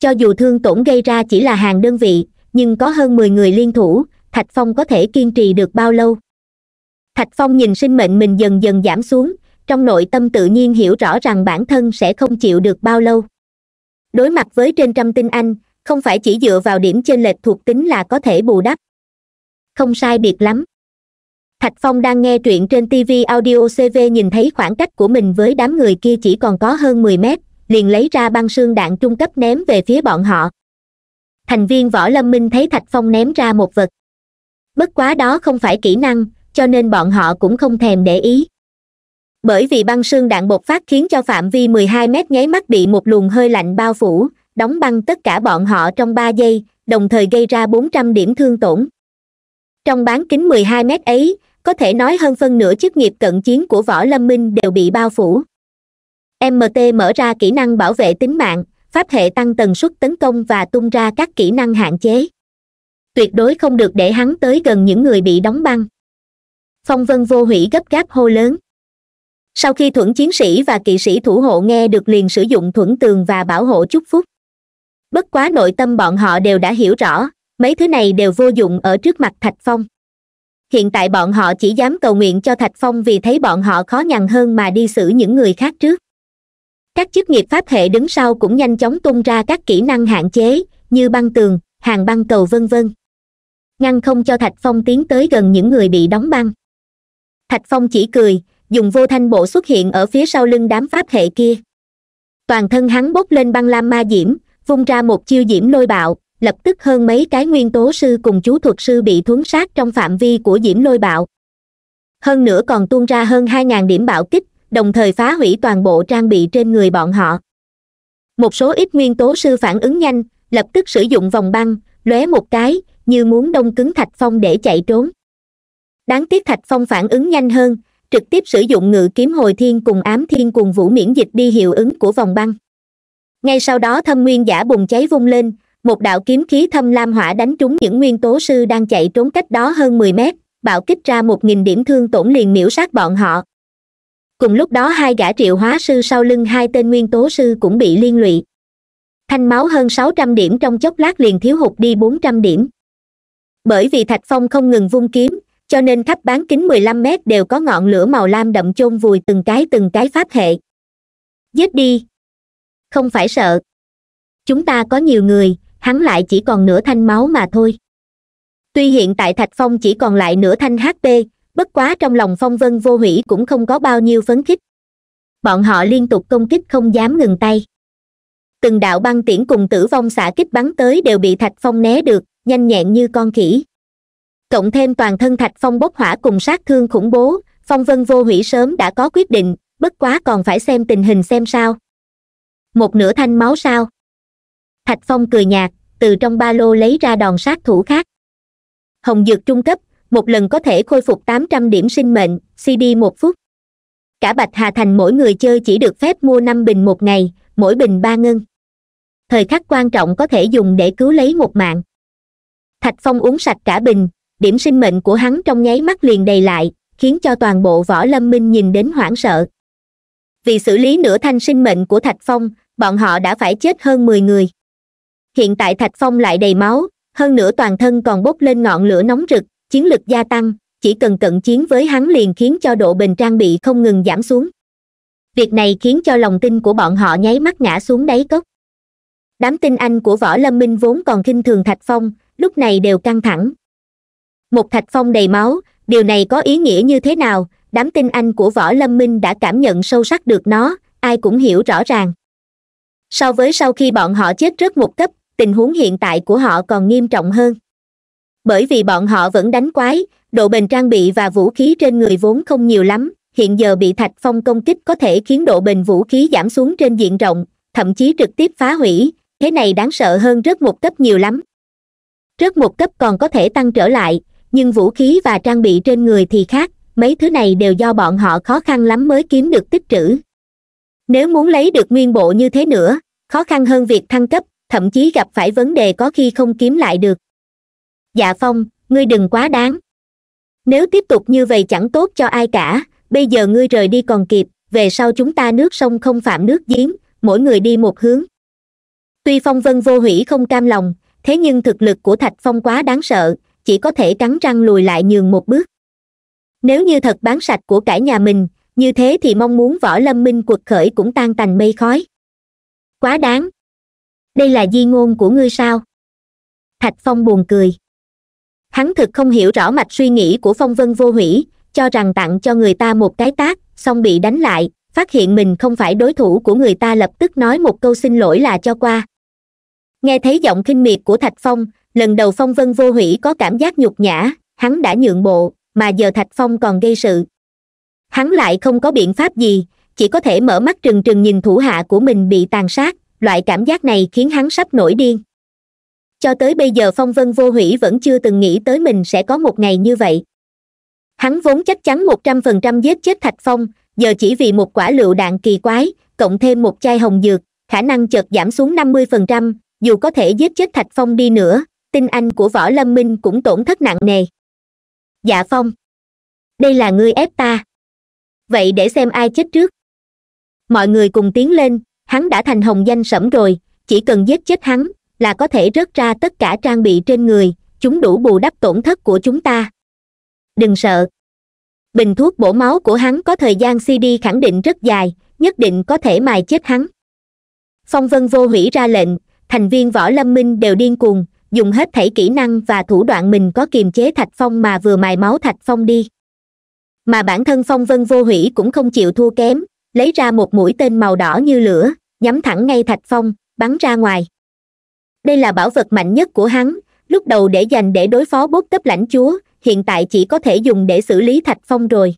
cho dù thương tổn gây ra chỉ là hàng đơn vị nhưng có hơn mười người liên thủ thạch phong có thể kiên trì được bao lâu thạch phong nhìn sinh mệnh mình dần dần giảm xuống trong nội tâm tự nhiên hiểu rõ rằng bản thân sẽ không chịu được bao lâu đối mặt với trên trăm tinh anh không phải chỉ dựa vào điểm trên lệch thuộc tính là có thể bù đắp không sai biệt lắm thạch phong đang nghe truyện trên tv audio cv nhìn thấy khoảng cách của mình với đám người kia chỉ còn có hơn mười mét liền lấy ra băng xương đạn trung cấp ném về phía bọn họ thành viên võ lâm minh thấy thạch phong ném ra một vật bất quá đó không phải kỹ năng cho nên bọn họ cũng không thèm để ý bởi vì băng xương đạn bột phát khiến cho phạm vi mười hai mét nháy mắt bị một luồng hơi lạnh bao phủ đóng băng tất cả bọn họ trong ba giây đồng thời gây ra bốn trăm điểm thương tổn trong bán kính mười hai mét ấy có thể nói hơn phân nửa chức nghiệp cận chiến của võ lâm minh đều bị bao phủ mt mở ra kỹ năng bảo vệ tính mạng pháp hệ tăng tần suất tấn công và tung ra các kỹ năng hạn chế tuyệt đối không được để hắn tới gần những người bị đóng băng phong vân vô hủy gấp gáp hô lớn sau khi thuẫn chiến sĩ và kỵ sĩ thủ hộ nghe được liền sử dụng thuẫn tường và bảo hộ chúc phúc bất quá nội tâm bọn họ đều đã hiểu rõ mấy thứ này đều vô dụng ở trước mặt thạch phong hiện tại bọn họ chỉ dám cầu nguyện cho thạch phong vì thấy bọn họ khó nhằn hơn mà đi xử những người khác trước các chức nghiệp pháp hệ đứng sau cũng nhanh chóng tung ra các kỹ năng hạn chế như băng tường hàng băng cầu v v ngăn không cho thạch phong tiến tới gần những người bị đóng băng thạch phong chỉ cười dùng vô thanh bộ xuất hiện ở phía sau lưng đám pháp hệ kia toàn thân hắn bốc lên băng lam ma diễm vung ra một chiêu diễm lôi bạo lập tức hơn mấy cái nguyên tố sư cùng chú thuật sư bị thuấn sát trong phạm vi của diễm lôi bạo hơn nữa còn tuôn ra hơn hai ngàn điểm bạo kích đồng thời phá hủy toàn bộ trang bị trên người bọn họ một số ít nguyên tố sư phản ứng nhanh lập tức sử dụng vòng băng lóe một cái như muốn đông cứng thạch phong để chạy trốn đáng tiếc thạch phong phản ứng nhanh hơn trực tiếp sử dụng ngự kiếm hồi thiên cùng ám thiên cùng vũ miễn dịch đi hiệu ứng của vòng băng ngay sau đó thâm nguyên giả bùng cháy vung lên một đạo kiếm khí thâm lam hỏa đánh trúng những nguyên tố sư đang chạy trốn cách đó hơn mười mét bạo kích ra một nghìn điểm thương tổn liền miễu sát bọn họ cùng lúc đó hai gã triệu hóa sư sau lưng hai tên nguyên tố sư cũng bị liên lụy thanh máu hơn sáu trăm điểm trong chốc lát liền thiếu hụt đi bốn trăm điểm bởi vì thạch phong không ngừng vung kiếm cho nên khắp bán kính mười lăm mét đều có ngọn lửa màu lam đậm chôn vùi từng cái từng cái pháp hệ giết đi không phải sợ chúng ta có nhiều người hắn lại chỉ còn nửa thanh máu mà thôi tuy hiện tại thạch phong chỉ còn lại nửa thanh hp bất quá trong lòng phong vân vô hủy cũng không có bao nhiêu phấn khích bọn họ liên tục công kích không dám ngừng tay từng đạo băng tiễn cùng tử vong xả kích bắn tới đều bị thạch phong né được nhanh nhẹn như con khỉ cộng thêm toàn thân thạch phong bốc hỏa cùng sát thương khủng bố phong vân vô hủy sớm đã có quyết định bất quá còn phải xem tình hình xem sao một nửa thanh máu sao thạch phong cười nhạt từ trong ba lô lấy ra đòn sát thủ khác hồng dược trung cấp một lần có thể khôi phục tám trăm điểm sinh mệnh cd một phút cả bạch hà thành mỗi người chơi chỉ được phép mua năm bình một ngày mỗi bình ba ngân thời khắc quan trọng có thể dùng để cứu lấy một mạng thạch phong uống sạch cả bình điểm sinh mệnh của hắn trong nháy mắt liền đầy lại khiến cho toàn bộ võ lâm minh nhìn đến hoảng sợ vì xử lý nửa thanh sinh mệnh của thạch phong bọn họ đã phải chết hơn mười người hiện tại thạch phong lại đầy máu hơn nữa toàn thân còn bốc lên ngọn lửa nóng rực chiến lực gia tăng chỉ cần cận chiến với hắn liền khiến cho độ bình trang bị không ngừng giảm xuống việc này khiến cho lòng tin của bọn họ nháy mắt ngã xuống đáy cốc đám tin anh của võ lâm minh vốn còn khinh thường thạch phong lúc này đều căng thẳng một thạch phong đầy máu điều này có ý nghĩa như thế nào đám tin anh của võ lâm minh đã cảm nhận sâu sắc được nó ai cũng hiểu rõ ràng so với sau khi bọn họ chết rất một cấp tình huống hiện tại của họ còn nghiêm trọng hơn bởi vì bọn họ vẫn đánh quái độ bền trang bị và vũ khí trên người vốn không nhiều lắm hiện giờ bị thạch phong công kích có thể khiến độ bền vũ khí giảm xuống trên diện rộng thậm chí trực tiếp phá hủy thế này đáng sợ hơn rất một cấp nhiều lắm rất một cấp còn có thể tăng trở lại nhưng vũ khí và trang bị trên người thì khác mấy thứ này đều do bọn họ khó khăn lắm mới kiếm được tích trữ nếu muốn lấy được nguyên bộ như thế nữa khó khăn hơn việc thăng cấp thậm chí gặp phải vấn đề có khi không kiếm lại được dạ phong ngươi đừng quá đáng nếu tiếp tục như vậy chẳng tốt cho ai cả bây giờ ngươi rời đi còn kịp về sau chúng ta nước sông không phạm nước giếng mỗi người đi một hướng tuy phong vân vô hủy không cam lòng thế nhưng thực lực của thạch phong quá đáng sợ chỉ có thể cắn răng lùi lại nhường một bước nếu như thật bán sạch của cả nhà mình như thế thì mong muốn võ lâm minh quật khởi cũng tan tành mây khói quá đáng đây là di ngôn của ngươi sao thạch phong buồn cười hắn thực không hiểu rõ mạch suy nghĩ của phong vân vô hủy cho rằng tặng cho người ta một cái tác xong bị đánh lại phát hiện mình không phải đối thủ của người ta lập tức nói một câu xin lỗi là cho qua nghe thấy giọng khinh miệt của thạch phong lần đầu phong vân vô hủy có cảm giác nhục nhã hắn đã nhượng bộ mà giờ thạch phong còn gây sự hắn lại không có biện pháp gì chỉ có thể mở mắt trừng trừng nhìn thủ hạ của mình bị tàn sát loại cảm giác này khiến hắn sắp nổi điên cho tới bây giờ phong vân vô hủy vẫn chưa từng nghĩ tới mình sẽ có một ngày như vậy hắn vốn chắc chắn một trăm phần trăm giết chết thạch phong giờ chỉ vì một quả lựu đạn kỳ quái cộng thêm một chai hồng dược khả năng chợt giảm xuống năm mươi phần trăm dù có thể giết chết thạch phong đi nữa tinh anh của võ lâm minh cũng tổn thất nặng nề dạ phong đây là ngươi ép ta vậy để xem ai chết trước mọi người cùng tiến lên hắn đã thành hồng danh sẫm rồi chỉ cần giết chết hắn là có thể rớt ra tất cả trang bị trên người chúng đủ bù đắp tổn thất của chúng ta đừng sợ bình thuốc bổ máu của hắn có thời gian cd khẳng định rất dài nhất định có thể mài chết hắn phong vân vô hủy ra lệnh thành viên võ lâm minh đều điên cuồng dùng hết thảy kỹ năng và thủ đoạn mình có kiềm chế thạch phong mà vừa mài máu thạch phong đi mà bản thân phong vân vô hủy cũng không chịu thua kém lấy ra một mũi tên màu đỏ như lửa nhắm thẳng ngay thạch phong bắn ra ngoài đây là bảo vật mạnh nhất của hắn lúc đầu để dành để đối phó bốt cấp lãnh chúa hiện tại chỉ có thể dùng để xử lý thạch phong rồi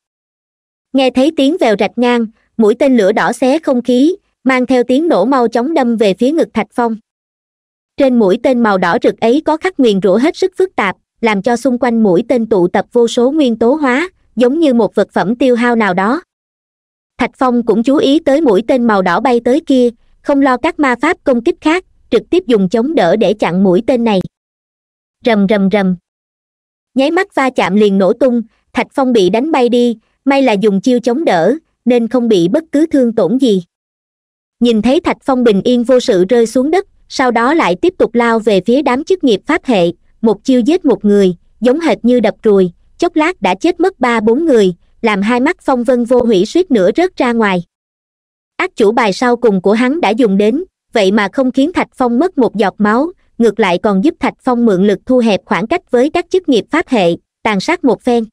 nghe thấy tiếng vèo rạch ngang mũi tên lửa đỏ xé không khí mang theo tiếng nổ mau chóng đâm về phía ngực thạch phong trên mũi tên màu đỏ rực ấy có khắc nguyền rủa hết sức phức tạp làm cho xung quanh mũi tên tụ tập vô số nguyên tố hóa giống như một vật phẩm tiêu hao nào đó thạch phong cũng chú ý tới mũi tên màu đỏ bay tới kia không lo các ma pháp công kích khác trực tiếp dùng chống đỡ để chặn mũi tên này rầm rầm rầm nháy mắt va chạm liền nổ tung thạch phong bị đánh bay đi may là dùng chiêu chống đỡ nên không bị bất cứ thương tổn gì nhìn thấy thạch phong bình yên vô sự rơi xuống đất sau đó lại tiếp tục lao về phía đám chức nghiệp pháp hệ một chiêu giết một người giống hệt như đập ruồi chốc lát đã chết mất ba bốn người làm hai mắt phong vân vô hủy suýt nữa rớt ra ngoài ác chủ bài sau cùng của hắn đã dùng đến vậy mà không khiến thạch phong mất một giọt máu ngược lại còn giúp thạch phong mượn lực thu hẹp khoảng cách với các chức nghiệp pháp hệ tàn sát một phen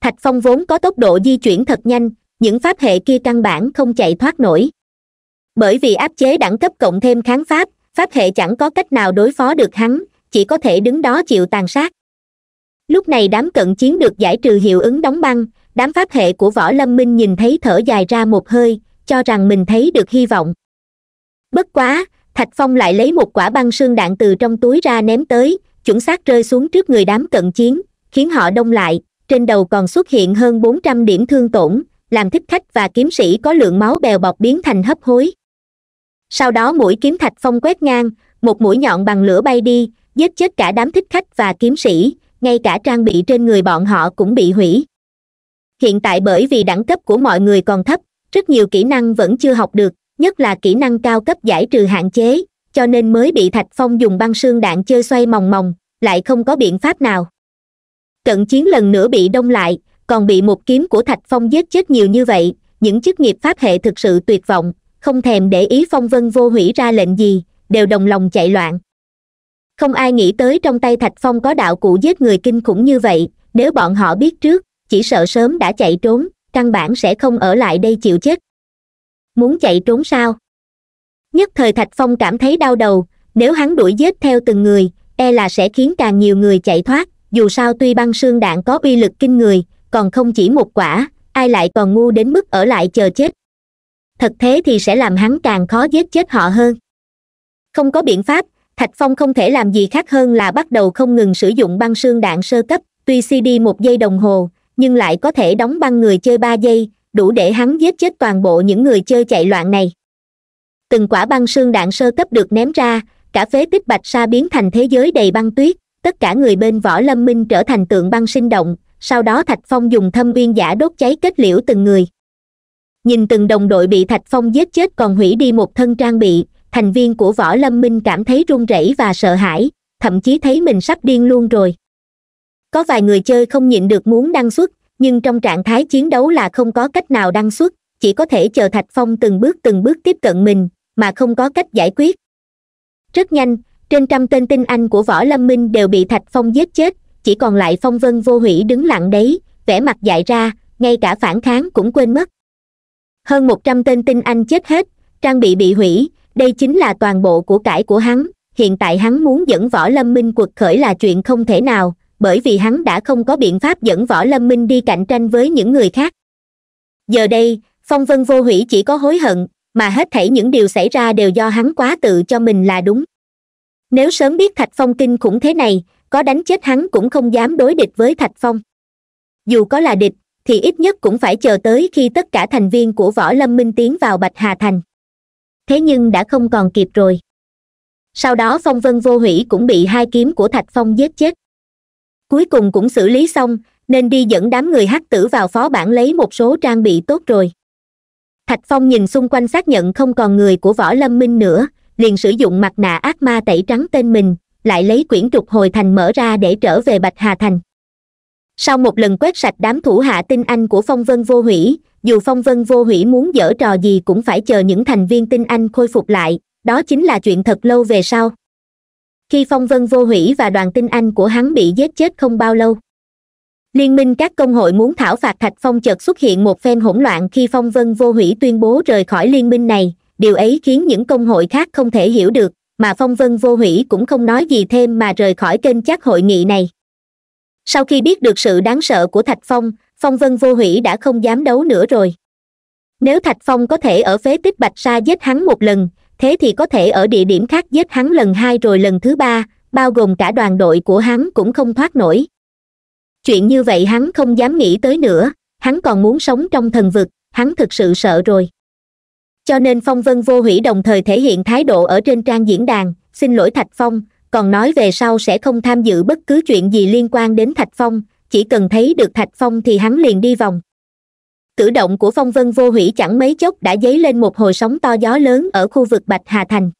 thạch phong vốn có tốc độ di chuyển thật nhanh những pháp hệ kia căn bản không chạy thoát nổi bởi vì áp chế đẳng cấp cộng thêm kháng pháp pháp hệ chẳng có cách nào đối phó được hắn chỉ có thể đứng đó chịu tàn sát lúc này đám cận chiến được giải trừ hiệu ứng đóng băng đám pháp hệ của võ lâm minh nhìn thấy thở dài ra một hơi cho rằng mình thấy được hy vọng bất quá thạch phong lại lấy một quả băng xương đạn từ trong túi ra ném tới chuẩn xác rơi xuống trước người đám cận chiến khiến họ đông lại trên đầu còn xuất hiện hơn bốn trăm điểm thương tổn làm thích khách và kiếm sĩ có lượng máu bèo bọc biến thành hấp hối sau đó mũi kiếm thạch phong quét ngang một mũi nhọn bằng lửa bay đi giết chết cả đám thích khách và kiếm sĩ ngay cả trang bị trên người bọn họ cũng bị hủy hiện tại bởi vì đẳng cấp của mọi người còn thấp rất nhiều kỹ năng vẫn chưa học được nhất là kỹ năng cao cấp giải trừ hạn chế cho nên mới bị thạch phong dùng băng xương đạn chơi xoay mòng mòng lại không có biện pháp nào cận chiến lần nữa bị đông lại còn bị một kiếm của thạch phong giết chết nhiều như vậy những chức nghiệp pháp hệ thực sự tuyệt vọng không thèm để ý phong vân vô hủy ra lệnh gì đều đồng lòng chạy loạn không ai nghĩ tới trong tay thạch phong có đạo cụ giết người kinh khủng như vậy nếu bọn họ biết trước chỉ sợ sớm đã chạy trốn căn bản sẽ không ở lại đây chịu chết muốn chạy trốn sao nhất thời thạch phong cảm thấy đau đầu nếu hắn đuổi giết theo từng người e là sẽ khiến càng nhiều người chạy thoát dù sao tuy băng sương đạn có uy lực kinh người còn không chỉ một quả ai lại còn ngu đến mức ở lại chờ chết thật thế thì sẽ làm hắn càng khó giết chết họ hơn không có biện pháp thạch phong không thể làm gì khác hơn là bắt đầu không ngừng sử dụng băng sương đạn sơ cấp tuy cd một giây đồng hồ nhưng lại có thể đóng băng người chơi ba giây đủ để hắn giết chết toàn bộ những người chơi chạy loạn này từng quả băng xương đạn sơ cấp được ném ra cả phế tích bạch sa biến thành thế giới đầy băng tuyết tất cả người bên võ lâm minh trở thành tượng băng sinh động sau đó thạch phong dùng thâm uyên giả đốt cháy kết liễu từng người nhìn từng đồng đội bị thạch phong giết chết còn hủy đi một thân trang bị thành viên của võ lâm minh cảm thấy run rẩy và sợ hãi thậm chí thấy mình sắp điên luôn rồi có vài người chơi không nhịn được muốn đăng xuất nhưng trong trạng thái chiến đấu là không có cách nào đăng xuất chỉ có thể chờ thạch phong từng bước từng bước tiếp cận mình mà không có cách giải quyết rất nhanh trên trăm tên tinh anh của võ lâm minh đều bị thạch phong giết chết chỉ còn lại phong vân vô hủy đứng lặng đấy vẻ mặt dại ra ngay cả phản kháng cũng quên mất hơn một trăm tên tinh anh chết hết trang bị bị hủy đây chính là toàn bộ của cải của hắn hiện tại hắn muốn dẫn võ lâm minh quật khởi là chuyện không thể nào bởi vì hắn đã không có biện pháp dẫn võ lâm minh đi cạnh tranh với những người khác giờ đây phong vân vô hủy chỉ có hối hận mà hết thảy những điều xảy ra đều do hắn quá tự cho mình là đúng nếu sớm biết thạch phong kinh khủng thế này có đánh chết hắn cũng không dám đối địch với thạch phong dù có là địch thì ít nhất cũng phải chờ tới khi tất cả thành viên của võ lâm minh tiến vào bạch hà thành thế nhưng đã không còn kịp rồi sau đó phong vân vô hủy cũng bị hai kiếm của thạch phong giết chết cuối cùng cũng xử lý xong nên đi dẫn đám người hắc tử vào phó bản lấy một số trang bị tốt rồi thạch phong nhìn xung quanh xác nhận không còn người của võ lâm minh nữa liền sử dụng mặt nạ ác ma tẩy trắng tên mình lại lấy quyển trục hồi thành mở ra để trở về bạch hà thành sau một lần quét sạch đám thủ hạ tinh anh của phong vân vô hủy dù phong vân vô hủy muốn dở trò gì cũng phải chờ những thành viên tinh anh khôi phục lại đó chính là chuyện thật lâu về sau khi phong vân vô hủy và đoàn tinh anh của hắn bị giết chết không bao lâu liên minh các công hội muốn thảo phạt thạch phong chợt xuất hiện một phen hỗn loạn khi phong vân vô hủy tuyên bố rời khỏi liên minh này điều ấy khiến những công hội khác không thể hiểu được mà phong vân vô hủy cũng không nói gì thêm mà rời khỏi kênh chắc hội nghị này sau khi biết được sự đáng sợ của thạch phong phong vân vô hủy đã không dám đấu nữa rồi nếu thạch phong có thể ở phế tích bạch sa giết hắn một lần thế thì có thể ở địa điểm khác giết hắn lần hai rồi lần thứ ba bao gồm cả đoàn đội của hắn cũng không thoát nổi chuyện như vậy hắn không dám nghĩ tới nữa hắn còn muốn sống trong thần vực hắn thực sự sợ rồi cho nên phong vân vô hủy đồng thời thể hiện thái độ ở trên trang diễn đàn xin lỗi thạch phong còn nói về sau sẽ không tham dự bất cứ chuyện gì liên quan đến thạch phong chỉ cần thấy được thạch phong thì hắn liền đi vòng cử động của phong vân vô hủy chẳng mấy chốc đã dấy lên một hồi sóng to gió lớn ở khu vực bạch hà thành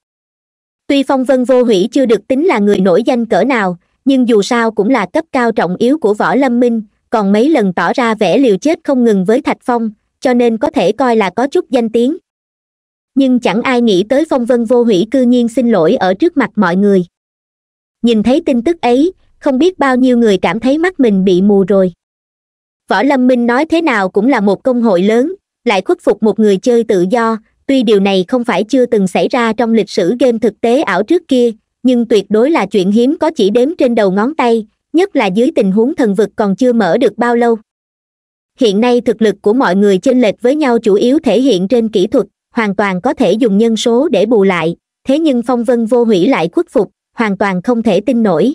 tuy phong vân vô hủy chưa được tính là người nổi danh cỡ nào nhưng dù sao cũng là cấp cao trọng yếu của võ lâm minh còn mấy lần tỏ ra vẻ liều chết không ngừng với thạch phong cho nên có thể coi là có chút danh tiếng nhưng chẳng ai nghĩ tới phong vân vô hủy cư nhiên xin lỗi ở trước mặt mọi người nhìn thấy tin tức ấy không biết bao nhiêu người cảm thấy mắt mình bị mù rồi võ lâm minh nói thế nào cũng là một công hội lớn lại khuất phục một người chơi tự do tuy điều này không phải chưa từng xảy ra trong lịch sử game thực tế ảo trước kia nhưng tuyệt đối là chuyện hiếm có chỉ đếm trên đầu ngón tay nhất là dưới tình huống thần vực còn chưa mở được bao lâu hiện nay thực lực của mọi người chênh lệch với nhau chủ yếu thể hiện trên kỹ thuật hoàn toàn có thể dùng nhân số để bù lại thế nhưng phong vân vô hủy lại khuất phục hoàn toàn không thể tin nổi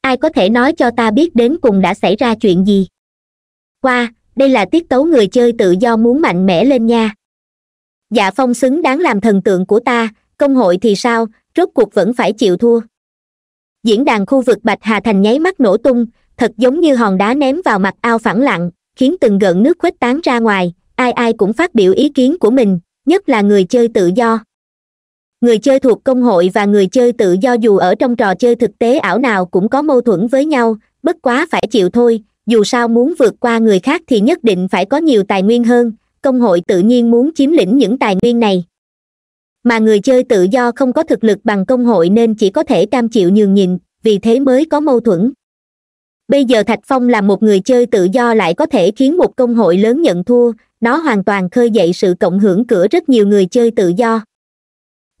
ai có thể nói cho ta biết đến cùng đã xảy ra chuyện gì qua đây là tiết tấu người chơi tự do muốn mạnh mẽ lên nha dạ phong xứng đáng làm thần tượng của ta công hội thì sao rốt cuộc vẫn phải chịu thua diễn đàn khu vực bạch hà thành nháy mắt nổ tung thật giống như hòn đá ném vào mặt ao phẳng lặng khiến từng gợn nước khuếch tán ra ngoài ai ai cũng phát biểu ý kiến của mình nhất là người chơi tự do người chơi thuộc công hội và người chơi tự do dù ở trong trò chơi thực tế ảo nào cũng có mâu thuẫn với nhau bất quá phải chịu thôi dù sao muốn vượt qua người khác thì nhất định phải có nhiều tài nguyên hơn công hội tự nhiên muốn chiếm lĩnh những tài nguyên này mà người chơi tự do không có thực lực bằng công hội nên chỉ có thể cam chịu nhường nhịn vì thế mới có mâu thuẫn bây giờ thạch phong là một người chơi tự do lại có thể khiến một công hội lớn nhận thua nó hoàn toàn khơi dậy sự cộng hưởng cửa rất nhiều người chơi tự do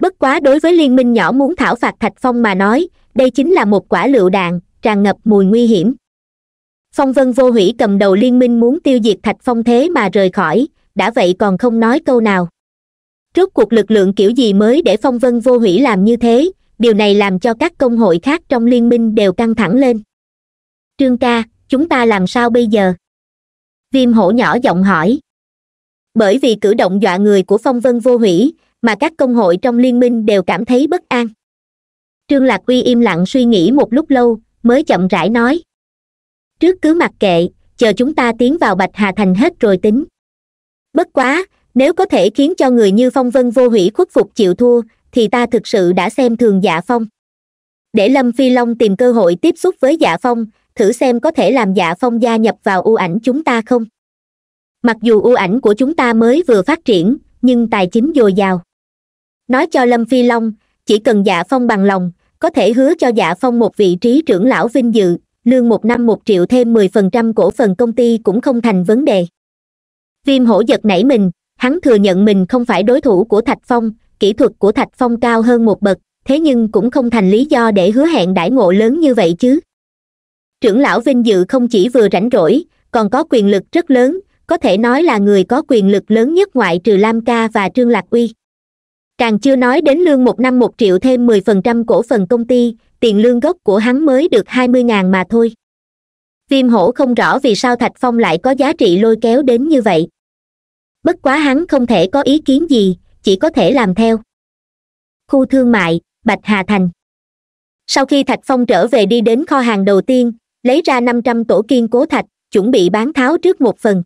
bất quá đối với liên minh nhỏ muốn thảo phạt thạch phong mà nói đây chính là một quả lựu đạn tràn ngập mùi nguy hiểm phong vân vô hủy cầm đầu liên minh muốn tiêu diệt thạch phong thế mà rời khỏi đã vậy còn không nói câu nào rốt cuộc lực lượng kiểu gì mới để phong vân vô hủy làm như thế điều này làm cho các công hội khác trong liên minh đều căng thẳng lên trương ca chúng ta làm sao bây giờ viêm hổ nhỏ giọng hỏi bởi vì cử động dọa người của phong vân vô hủy mà các công hội trong liên minh đều cảm thấy bất an trương lạc uy im lặng suy nghĩ một lúc lâu mới chậm rãi nói trước cứ mặc kệ chờ chúng ta tiến vào bạch hà thành hết rồi tính bất quá nếu có thể khiến cho người như phong vân vô hủy khuất phục chịu thua thì ta thực sự đã xem thường dạ phong để lâm phi long tìm cơ hội tiếp xúc với dạ phong thử xem có thể làm dạ phong gia nhập vào ưu ảnh chúng ta không mặc dù ưu ảnh của chúng ta mới vừa phát triển nhưng tài chính dồi dào nói cho lâm phi long chỉ cần dạ phong bằng lòng có thể hứa cho dạ phong một vị trí trưởng lão vinh dự lương một năm một triệu thêm mười phần trăm cổ phần công ty cũng không thành vấn đề viêm hổ giật nảy mình hắn thừa nhận mình không phải đối thủ của thạch phong kỹ thuật của thạch phong cao hơn một bậc thế nhưng cũng không thành lý do để hứa hẹn đãi ngộ lớn như vậy chứ trưởng lão vinh dự không chỉ vừa rảnh rỗi còn có quyền lực rất lớn có thể nói là người có quyền lực lớn nhất ngoại trừ lam ca và trương lạc uy càng chưa nói đến lương một năm một triệu thêm mười phần trăm cổ phần công ty tiền lương gốc của hắn mới được hai mươi ngàn mà thôi viêm hổ không rõ vì sao thạch phong lại có giá trị lôi kéo đến như vậy bất quá hắn không thể có ý kiến gì chỉ có thể làm theo khu thương mại bạch hà thành sau khi thạch phong trở về đi đến kho hàng đầu tiên lấy ra năm trăm tổ kiên cố thạch chuẩn bị bán tháo trước một phần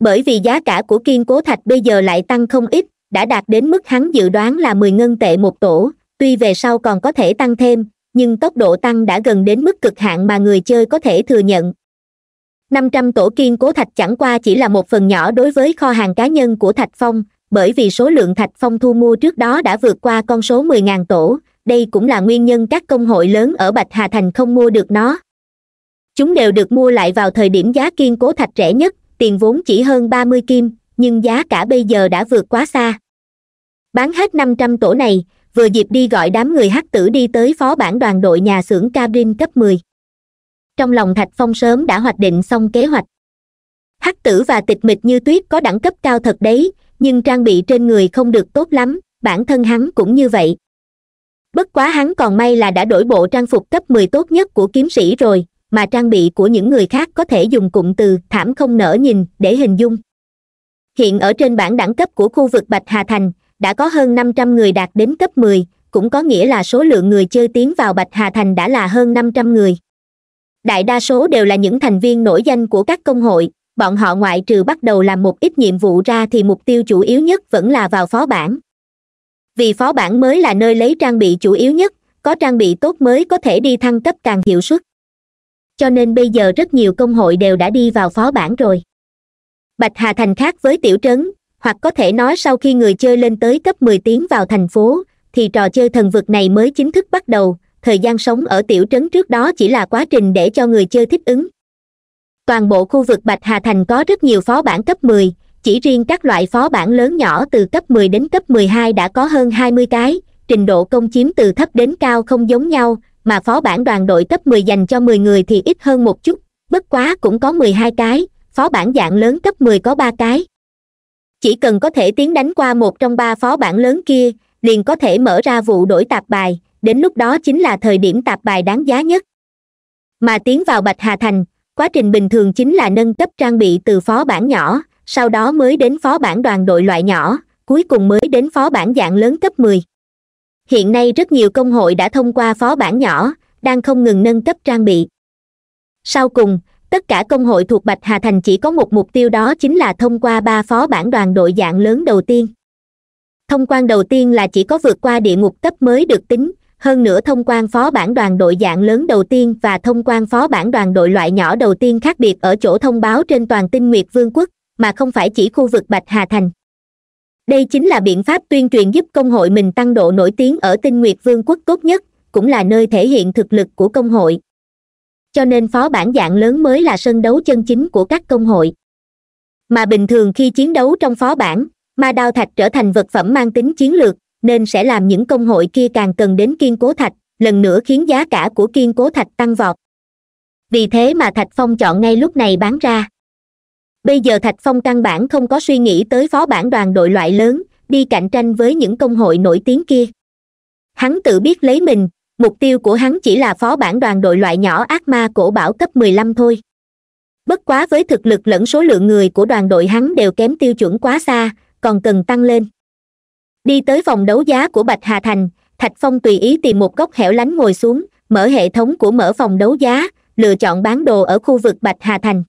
bởi vì giá cả của kiên cố thạch bây giờ lại tăng không ít đã đạt đến mức hắn dự đoán là mười ngân tệ một tổ tuy về sau còn có thể tăng thêm nhưng tốc độ tăng đã gần đến mức cực hạn mà người chơi có thể thừa nhận năm trăm tổ kiên cố thạch chẳng qua chỉ là một phần nhỏ đối với kho hàng cá nhân của thạch phong bởi vì số lượng thạch phong thu mua trước đó đã vượt qua con số mười ngàn tổ đây cũng là nguyên nhân các công hội lớn ở bạch hà thành không mua được nó chúng đều được mua lại vào thời điểm giá kiên cố thạch rẻ nhất tiền vốn chỉ hơn ba mươi kim nhưng giá cả bây giờ đã vượt quá xa bán hết năm trăm tổ này vừa dịp đi gọi đám người hắc tử đi tới phó bản đoàn đội nhà xưởng cabin cấp mười trong lòng thạch phong sớm đã hoạch định xong kế hoạch hắc tử và tịch mịch như tuyết có đẳng cấp cao thật đấy nhưng trang bị trên người không được tốt lắm bản thân hắn cũng như vậy bất quá hắn còn may là đã đổi bộ trang phục cấp mười tốt nhất của kiếm sĩ rồi mà trang bị của những người khác có thể dùng cụm từ thảm không nở nhìn để hình dung hiện ở trên bảng đẳng cấp của khu vực bạch hà thành đã có hơn năm trăm người đạt đến cấp mười cũng có nghĩa là số lượng người chơi tiến vào bạch hà thành đã là hơn năm trăm người đại đa số đều là những thành viên nổi danh của các công hội bọn họ ngoại trừ bắt đầu làm một ít nhiệm vụ ra thì mục tiêu chủ yếu nhất vẫn là vào phó bản vì phó bản mới là nơi lấy trang bị chủ yếu nhất có trang bị tốt mới có thể đi thăng cấp càng hiệu suất cho nên bây giờ rất nhiều công hội đều đã đi vào phó bản rồi bạch hà thành khác với tiểu trấn hoặc có thể nói sau khi người chơi lên tới cấp mười tiếng vào thành phố thì trò chơi thần vực này mới chính thức bắt đầu thời gian sống ở tiểu trấn trước đó chỉ là quá trình để cho người chơi thích ứng toàn bộ khu vực bạch hà thành có rất nhiều phó bản cấp mười chỉ riêng các loại phó bản lớn nhỏ từ cấp 10 đến cấp 12 đã có hơn 20 cái trình độ công chiếm từ thấp đến cao không giống nhau mà phó bản đoàn đội cấp 10 dành cho 10 người thì ít hơn một chút bất quá cũng có 12 cái phó bản dạng lớn cấp 10 có ba cái chỉ cần có thể tiến đánh qua một trong ba phó bản lớn kia liền có thể mở ra vụ đổi tạp bài đến lúc đó chính là thời điểm tạp bài đáng giá nhất mà tiến vào bạch hà thành quá trình bình thường chính là nâng cấp trang bị từ phó bản nhỏ sau đó mới đến phó bản đoàn đội loại nhỏ cuối cùng mới đến phó bản dạng lớn cấp mười hiện nay rất nhiều công hội đã thông qua phó bản nhỏ đang không ngừng nâng cấp trang bị sau cùng tất cả công hội thuộc bạch hà thành chỉ có một mục tiêu đó chính là thông qua ba phó bản đoàn đội dạng lớn đầu tiên thông quan đầu tiên là chỉ có vượt qua địa ngục cấp mới được tính hơn nữa thông quan phó bản đoàn đội dạng lớn đầu tiên và thông quan phó bản đoàn đội loại nhỏ đầu tiên khác biệt ở chỗ thông báo trên toàn tinh nguyệt vương quốc mà không phải chỉ khu vực bạch hà thành đây chính là biện pháp tuyên truyền giúp công hội mình tăng độ nổi tiếng ở tinh nguyệt vương quốc tốt nhất cũng là nơi thể hiện thực lực của công hội cho nên phó bản dạng lớn mới là sân đấu chân chính của các công hội mà bình thường khi chiến đấu trong phó bản ma đao thạch trở thành vật phẩm mang tính chiến lược nên sẽ làm những công hội kia càng cần đến kiên cố thạch lần nữa khiến giá cả của kiên cố thạch tăng vọt vì thế mà thạch phong chọn ngay lúc này bán ra bây giờ thạch phong căn bản không có suy nghĩ tới phó bản đoàn đội loại lớn đi cạnh tranh với những công hội nổi tiếng kia hắn tự biết lấy mình mục tiêu của hắn chỉ là phó bản đoàn đội loại nhỏ ác ma cổ bảo cấp mười lăm thôi bất quá với thực lực lẫn số lượng người của đoàn đội hắn đều kém tiêu chuẩn quá xa còn cần tăng lên đi tới phòng đấu giá của bạch hà thành thạch phong tùy ý tìm một góc hẻo lánh ngồi xuống mở hệ thống của mở phòng đấu giá lựa chọn bán đồ ở khu vực bạch hà thành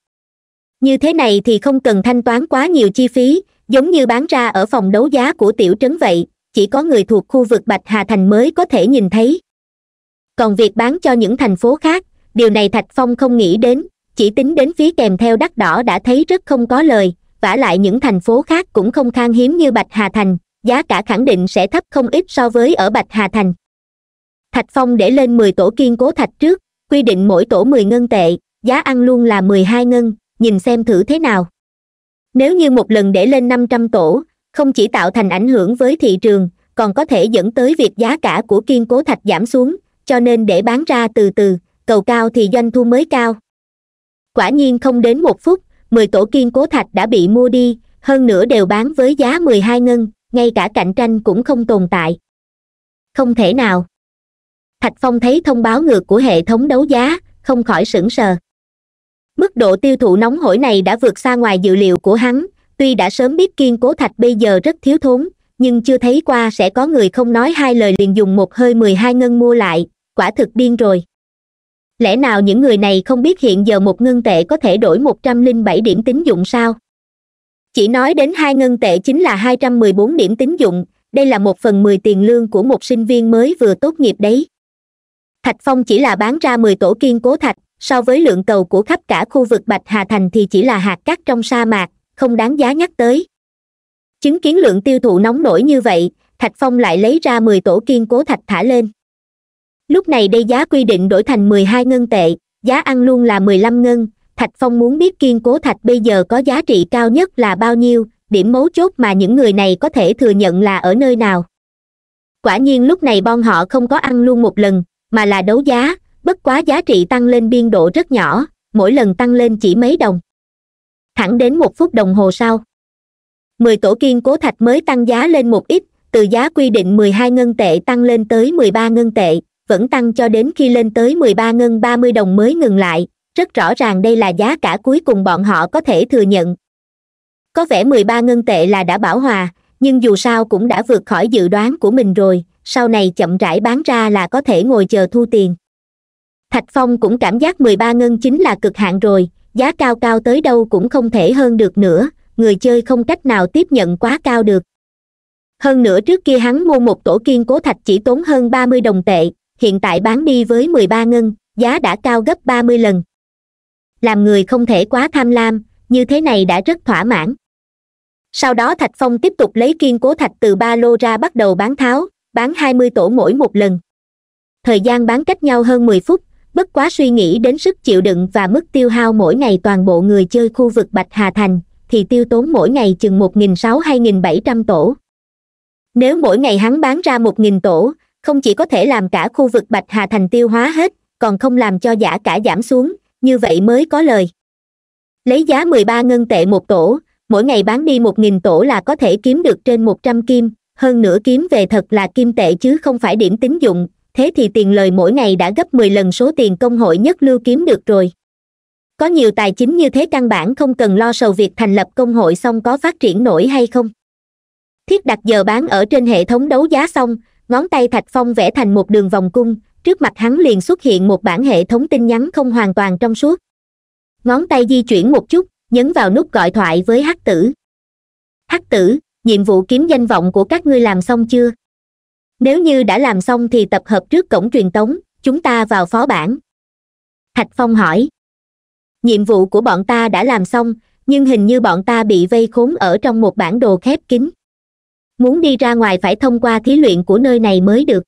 như thế này thì không cần thanh toán quá nhiều chi phí giống như bán ra ở phòng đấu giá của tiểu trấn vậy chỉ có người thuộc khu vực bạch hà thành mới có thể nhìn thấy còn việc bán cho những thành phố khác điều này thạch phong không nghĩ đến chỉ tính đến phía kèm theo đắt đỏ đã thấy rất không có lời vả lại những thành phố khác cũng không khan hiếm như bạch hà thành giá cả khẳng định sẽ thấp không ít so với ở bạch hà thành thạch phong để lên mười tổ kiên cố thạch trước quy định mỗi tổ mười ngân tệ giá ăn luôn là mười hai ngân nhìn xem thử thế nào nếu như một lần để lên năm trăm tổ không chỉ tạo thành ảnh hưởng với thị trường còn có thể dẫn tới việc giá cả của kiên cố thạch giảm xuống cho nên để bán ra từ từ cầu cao thì doanh thu mới cao quả nhiên không đến một phút mười tổ kiên cố thạch đã bị mua đi hơn nữa đều bán với giá mười hai ngân ngay cả cạnh tranh cũng không tồn tại không thể nào thạch phong thấy thông báo ngược của hệ thống đấu giá không khỏi sững sờ mức độ tiêu thụ nóng hổi này đã vượt xa ngoài dự liệu của hắn tuy đã sớm biết kiên cố thạch bây giờ rất thiếu thốn nhưng chưa thấy qua sẽ có người không nói hai lời liền dùng một hơi mười hai ngân mua lại quả thực điên rồi lẽ nào những người này không biết hiện giờ một ngân tệ có thể đổi một trăm linh bảy điểm tín dụng sao chỉ nói đến hai ngân tệ chính là hai trăm mười bốn điểm tín dụng đây là một phần mười tiền lương của một sinh viên mới vừa tốt nghiệp đấy thạch phong chỉ là bán ra mười tổ kiên cố thạch so với lượng cầu của khắp cả khu vực bạch hà thành thì chỉ là hạt cát trong sa mạc không đáng giá nhắc tới chứng kiến lượng tiêu thụ nóng nổi như vậy thạch phong lại lấy ra mười tổ kiên cố thạch thả lên lúc này đây giá quy định đổi thành mười hai ngân tệ giá ăn luôn là mười lăm ngân thạch phong muốn biết kiên cố thạch bây giờ có giá trị cao nhất là bao nhiêu điểm mấu chốt mà những người này có thể thừa nhận là ở nơi nào quả nhiên lúc này bon họ không có ăn luôn một lần mà là đấu giá bất quá giá trị tăng lên biên độ rất nhỏ mỗi lần tăng lên chỉ mấy đồng thẳng đến một phút đồng hồ sau mười tổ kiên cố thạch mới tăng giá lên một ít từ giá quy định mười hai ngân tệ tăng lên tới mười ba ngân tệ vẫn tăng cho đến khi lên tới 13 ngân 30 đồng mới ngừng lại rất rõ ràng đây là giá cả cuối cùng bọn họ có thể thừa nhận có vẻ 13 ngân tệ là đã bảo hòa nhưng dù sao cũng đã vượt khỏi dự đoán của mình rồi sau này chậm rãi bán ra là có thể ngồi chờ thu tiền thạch phong cũng cảm giác 13 ngân chính là cực hạn rồi giá cao cao tới đâu cũng không thể hơn được nữa người chơi không cách nào tiếp nhận quá cao được hơn nữa trước kia hắn mua một tổ kiên cố thạch chỉ tốn hơn ba mươi đồng tệ hiện tại bán đi với mười ba ngân giá đã cao gấp ba mươi lần làm người không thể quá tham lam như thế này đã rất thỏa mãn sau đó thạch phong tiếp tục lấy kiên cố thạch từ ba lô ra bắt đầu bán tháo bán hai mươi tổ mỗi một lần thời gian bán cách nhau hơn mười phút bất quá suy nghĩ đến sức chịu đựng và mức tiêu hao mỗi ngày toàn bộ người chơi khu vực bạch hà thành thì tiêu tốn mỗi ngày chừng một nghìn sáu hay nghìn bảy trăm tổ nếu mỗi ngày hắn bán ra một nghìn tổ không chỉ có thể làm cả khu vực bạch hà thành tiêu hóa hết còn không làm cho giả cả giảm xuống như vậy mới có lời lấy giá mười ba ngân tệ một tổ mỗi ngày bán đi một nghìn tổ là có thể kiếm được trên một trăm kim hơn nữa kiếm về thật là kim tệ chứ không phải điểm tín dụng thế thì tiền lời mỗi ngày đã gấp mười lần số tiền công hội nhất lưu kiếm được rồi có nhiều tài chính như thế căn bản không cần lo sầu việc thành lập công hội xong có phát triển nổi hay không thiết đặt giờ bán ở trên hệ thống đấu giá xong ngón tay thạch phong vẽ thành một đường vòng cung trước mặt hắn liền xuất hiện một bản hệ thống tin nhắn không hoàn toàn trong suốt ngón tay di chuyển một chút nhấn vào nút gọi thoại với hắc tử hắc tử nhiệm vụ kiếm danh vọng của các ngươi làm xong chưa nếu như đã làm xong thì tập hợp trước cổng truyền tống chúng ta vào phó bản thạch phong hỏi nhiệm vụ của bọn ta đã làm xong nhưng hình như bọn ta bị vây khốn ở trong một bản đồ khép kín muốn đi ra ngoài phải thông qua thí luyện của nơi này mới được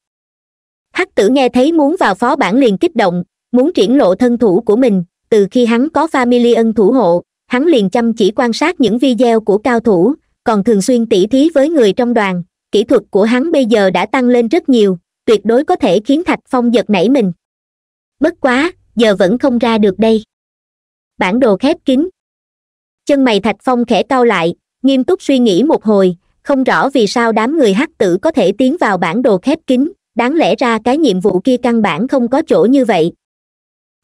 hắc tử nghe thấy muốn vào phó bản liền kích động muốn triển lộ thân thủ của mình từ khi hắn có family ân thủ hộ hắn liền chăm chỉ quan sát những video của cao thủ còn thường xuyên tỉ thí với người trong đoàn kỹ thuật của hắn bây giờ đã tăng lên rất nhiều tuyệt đối có thể khiến thạch phong giật nảy mình bất quá giờ vẫn không ra được đây bản đồ khép kín chân mày thạch phong khẽ cau lại nghiêm túc suy nghĩ một hồi không rõ vì sao đám người hắc tử có thể tiến vào bản đồ khép kín đáng lẽ ra cái nhiệm vụ kia căn bản không có chỗ như vậy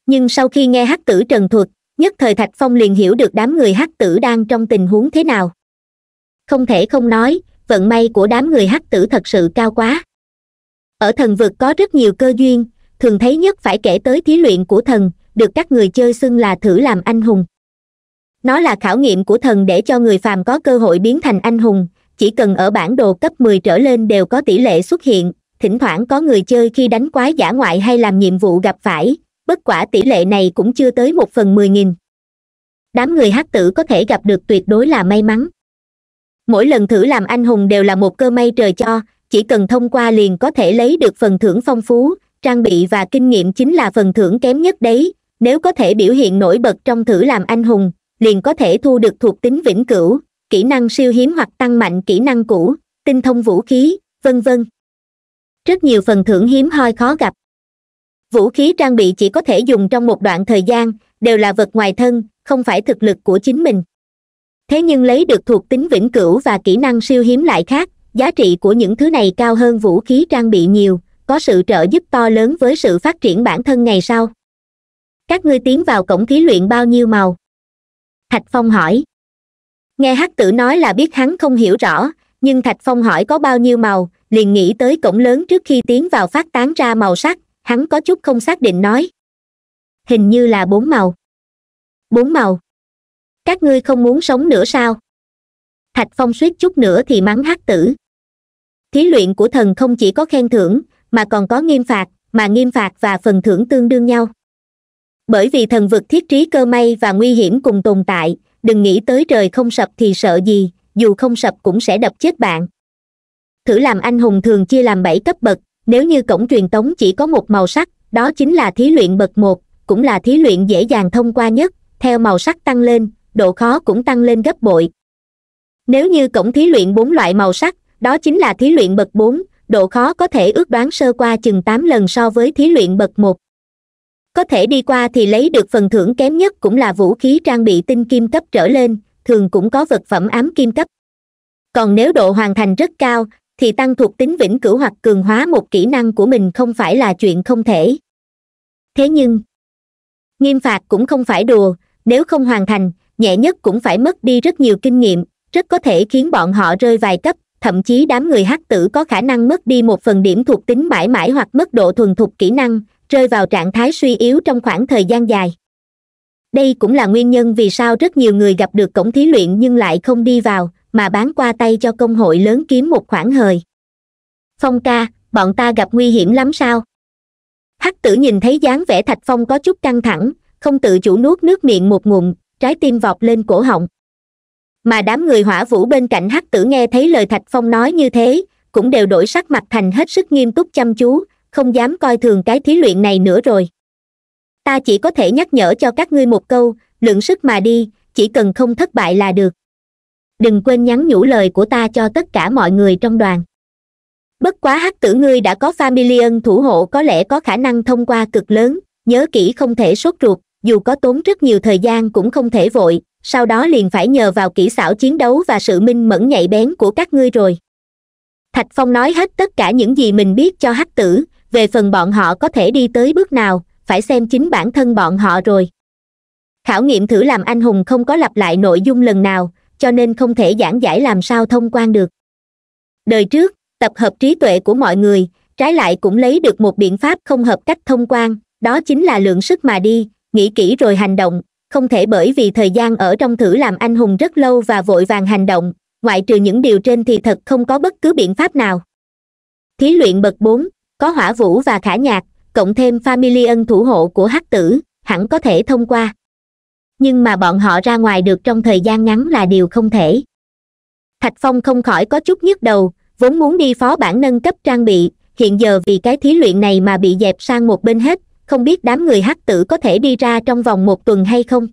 nhưng sau khi nghe hắc tử trần thuật nhất thời thạch phong liền hiểu được đám người hắc tử đang trong tình huống thế nào không thể không nói vận may của đám người hắc tử thật sự cao quá ở thần vực có rất nhiều cơ duyên thường thấy nhất phải kể tới thí luyện của thần được các người chơi xưng là thử làm anh hùng nó là khảo nghiệm của thần để cho người phàm có cơ hội biến thành anh hùng chỉ cần ở bản đồ cấp 10 trở lên đều có tỷ lệ xuất hiện thỉnh thoảng có người chơi khi đánh quái giả ngoại hay làm nhiệm vụ gặp phải bất quả tỷ lệ này cũng chưa tới một phần mười nghìn đám người hát tử có thể gặp được tuyệt đối là may mắn mỗi lần thử làm anh hùng đều là một cơ may trời cho chỉ cần thông qua liền có thể lấy được phần thưởng phong phú trang bị và kinh nghiệm chính là phần thưởng kém nhất đấy nếu có thể biểu hiện nổi bật trong thử làm anh hùng liền có thể thu được thuộc tính vĩnh cửu kỹ năng siêu hiếm hoặc tăng mạnh kỹ năng cũ tinh thông vũ khí vân vân rất nhiều phần thưởng hiếm hoi khó gặp vũ khí trang bị chỉ có thể dùng trong một đoạn thời gian đều là vật ngoài thân không phải thực lực của chính mình thế nhưng lấy được thuộc tính vĩnh cửu và kỹ năng siêu hiếm lại khác giá trị của những thứ này cao hơn vũ khí trang bị nhiều có sự trợ giúp to lớn với sự phát triển bản thân ngày sau các ngươi tiến vào cổng thí luyện bao nhiêu màu thạch phong hỏi nghe hắc tử nói là biết hắn không hiểu rõ nhưng thạch phong hỏi có bao nhiêu màu liền nghĩ tới cổng lớn trước khi tiến vào phát tán ra màu sắc hắn có chút không xác định nói hình như là bốn màu bốn màu các ngươi không muốn sống nữa sao thạch phong suýt chút nữa thì mắng hắc tử thí luyện của thần không chỉ có khen thưởng mà còn có nghiêm phạt mà nghiêm phạt và phần thưởng tương đương nhau bởi vì thần vực thiết trí cơ may và nguy hiểm cùng tồn tại đừng nghĩ tới trời không sập thì sợ gì dù không sập cũng sẽ đập chết bạn thử làm anh hùng thường chia làm bảy cấp bậc nếu như cổng truyền tống chỉ có một màu sắc đó chính là thí luyện bậc một cũng là thí luyện dễ dàng thông qua nhất theo màu sắc tăng lên độ khó cũng tăng lên gấp bội nếu như cổng thí luyện bốn loại màu sắc đó chính là thí luyện bậc bốn độ khó có thể ước đoán sơ qua chừng tám lần so với thí luyện bậc một có thể đi qua thì lấy được phần thưởng kém nhất cũng là vũ khí trang bị tinh kim cấp trở lên thường cũng có vật phẩm ám kim cấp còn nếu độ hoàn thành rất cao thì tăng thuộc tính vĩnh cửu hoặc cường hóa một kỹ năng của mình không phải là chuyện không thể thế nhưng nghiêm phạt cũng không phải đùa nếu không hoàn thành nhẹ nhất cũng phải mất đi rất nhiều kinh nghiệm rất có thể khiến bọn họ rơi vài cấp thậm chí đám người hắc tử có khả năng mất đi một phần điểm thuộc tính mãi mãi hoặc mất độ thuần thục kỹ năng rơi vào trạng thái suy yếu trong khoảng thời gian dài đây cũng là nguyên nhân vì sao rất nhiều người gặp được cổng thí luyện nhưng lại không đi vào mà bán qua tay cho công hội lớn kiếm một khoản hời phong ca bọn ta gặp nguy hiểm lắm sao hắc tử nhìn thấy dáng vẻ thạch phong có chút căng thẳng không tự chủ nuốt nước miệng một ngụm trái tim vọt lên cổ họng mà đám người hỏa vũ bên cạnh hắc tử nghe thấy lời thạch phong nói như thế cũng đều đổi sắc mặt thành hết sức nghiêm túc chăm chú không dám coi thường cái thí luyện này nữa rồi ta chỉ có thể nhắc nhở cho các ngươi một câu lượng sức mà đi chỉ cần không thất bại là được đừng quên nhắn nhủ lời của ta cho tất cả mọi người trong đoàn bất quá hắc tử ngươi đã có familien thủ hộ có lẽ có khả năng thông qua cực lớn nhớ kỹ không thể sốt ruột dù có tốn rất nhiều thời gian cũng không thể vội sau đó liền phải nhờ vào kỹ xảo chiến đấu và sự minh mẫn nhạy bén của các ngươi rồi thạch phong nói hết tất cả những gì mình biết cho hắc tử về phần bọn họ có thể đi tới bước nào phải xem chính bản thân bọn họ rồi khảo nghiệm thử làm anh hùng không có lặp lại nội dung lần nào cho nên không thể giảng giải làm sao thông quan được đời trước tập hợp trí tuệ của mọi người trái lại cũng lấy được một biện pháp không hợp cách thông quan đó chính là lượng sức mà đi nghĩ kỹ rồi hành động không thể bởi vì thời gian ở trong thử làm anh hùng rất lâu và vội vàng hành động ngoại trừ những điều trên thì thật không có bất cứ biện pháp nào thí luyện bậc bốn có hỏa vũ và khả nhạc cộng thêm familien thủ hộ của hắc tử hẳn có thể thông qua nhưng mà bọn họ ra ngoài được trong thời gian ngắn là điều không thể thạch phong không khỏi có chút nhức đầu vốn muốn đi phó bản nâng cấp trang bị hiện giờ vì cái thí luyện này mà bị dẹp sang một bên hết không biết đám người hắc tử có thể đi ra trong vòng một tuần hay không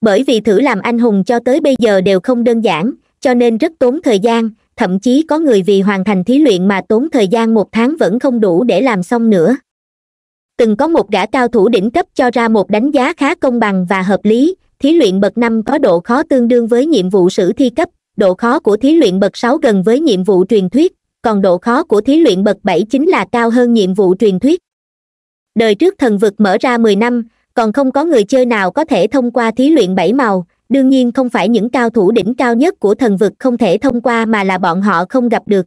bởi vì thử làm anh hùng cho tới bây giờ đều không đơn giản cho nên rất tốn thời gian thậm chí có người vì hoàn thành thí luyện mà tốn thời gian một tháng vẫn không đủ để làm xong nữa từng có một gã cao thủ đỉnh cấp cho ra một đánh giá khá công bằng và hợp lý thí luyện bậc năm có độ khó tương đương với nhiệm vụ sử thi cấp độ khó của thí luyện bậc sáu gần với nhiệm vụ truyền thuyết còn độ khó của thí luyện bậc bảy chính là cao hơn nhiệm vụ truyền thuyết đời trước thần vực mở ra mười năm còn không có người chơi nào có thể thông qua thí luyện bảy màu đương nhiên không phải những cao thủ đỉnh cao nhất của thần vực không thể thông qua mà là bọn họ không gặp được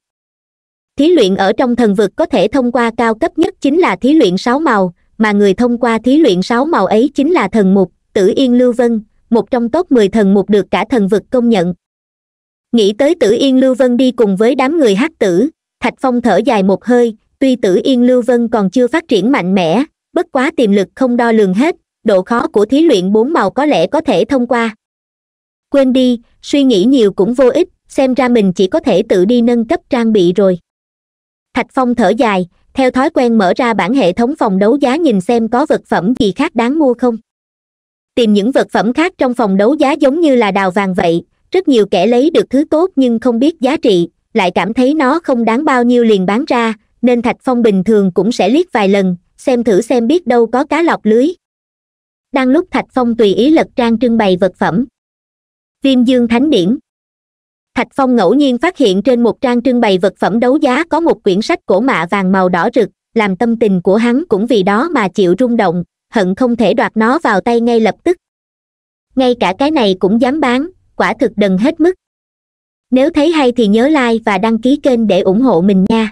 thí luyện ở trong thần vực có thể thông qua cao cấp nhất chính là thí luyện sáu màu mà người thông qua thí luyện sáu màu ấy chính là thần mục tử yên lưu vân một trong top mười thần mục được cả thần vực công nhận nghĩ tới tử yên lưu vân đi cùng với đám người hát tử thạch phong thở dài một hơi tuy tử yên lưu vân còn chưa phát triển mạnh mẽ bất quá tiềm lực không đo lường hết độ khó của thí luyện bốn màu có lẽ có thể thông qua quên đi suy nghĩ nhiều cũng vô ích xem ra mình chỉ có thể tự đi nâng cấp trang bị rồi thạch phong thở dài theo thói quen mở ra bản hệ thống phòng đấu giá nhìn xem có vật phẩm gì khác đáng mua không tìm những vật phẩm khác trong phòng đấu giá giống như là đào vàng vậy rất nhiều kẻ lấy được thứ tốt nhưng không biết giá trị lại cảm thấy nó không đáng bao nhiêu liền bán ra nên thạch phong bình thường cũng sẽ liếc vài lần xem thử xem biết đâu có cá lọc lưới đang lúc thạch phong tùy ý lật trang trưng bày vật phẩm viêm dương thánh điển thạch phong ngẫu nhiên phát hiện trên một trang trưng bày vật phẩm đấu giá có một quyển sách cổ mạ vàng màu đỏ rực làm tâm tình của hắn cũng vì đó mà chịu rung động hận không thể đoạt nó vào tay ngay lập tức ngay cả cái này cũng dám bán quả thực đần hết mức nếu thấy hay thì nhớ like và đăng ký kênh để ủng hộ mình nha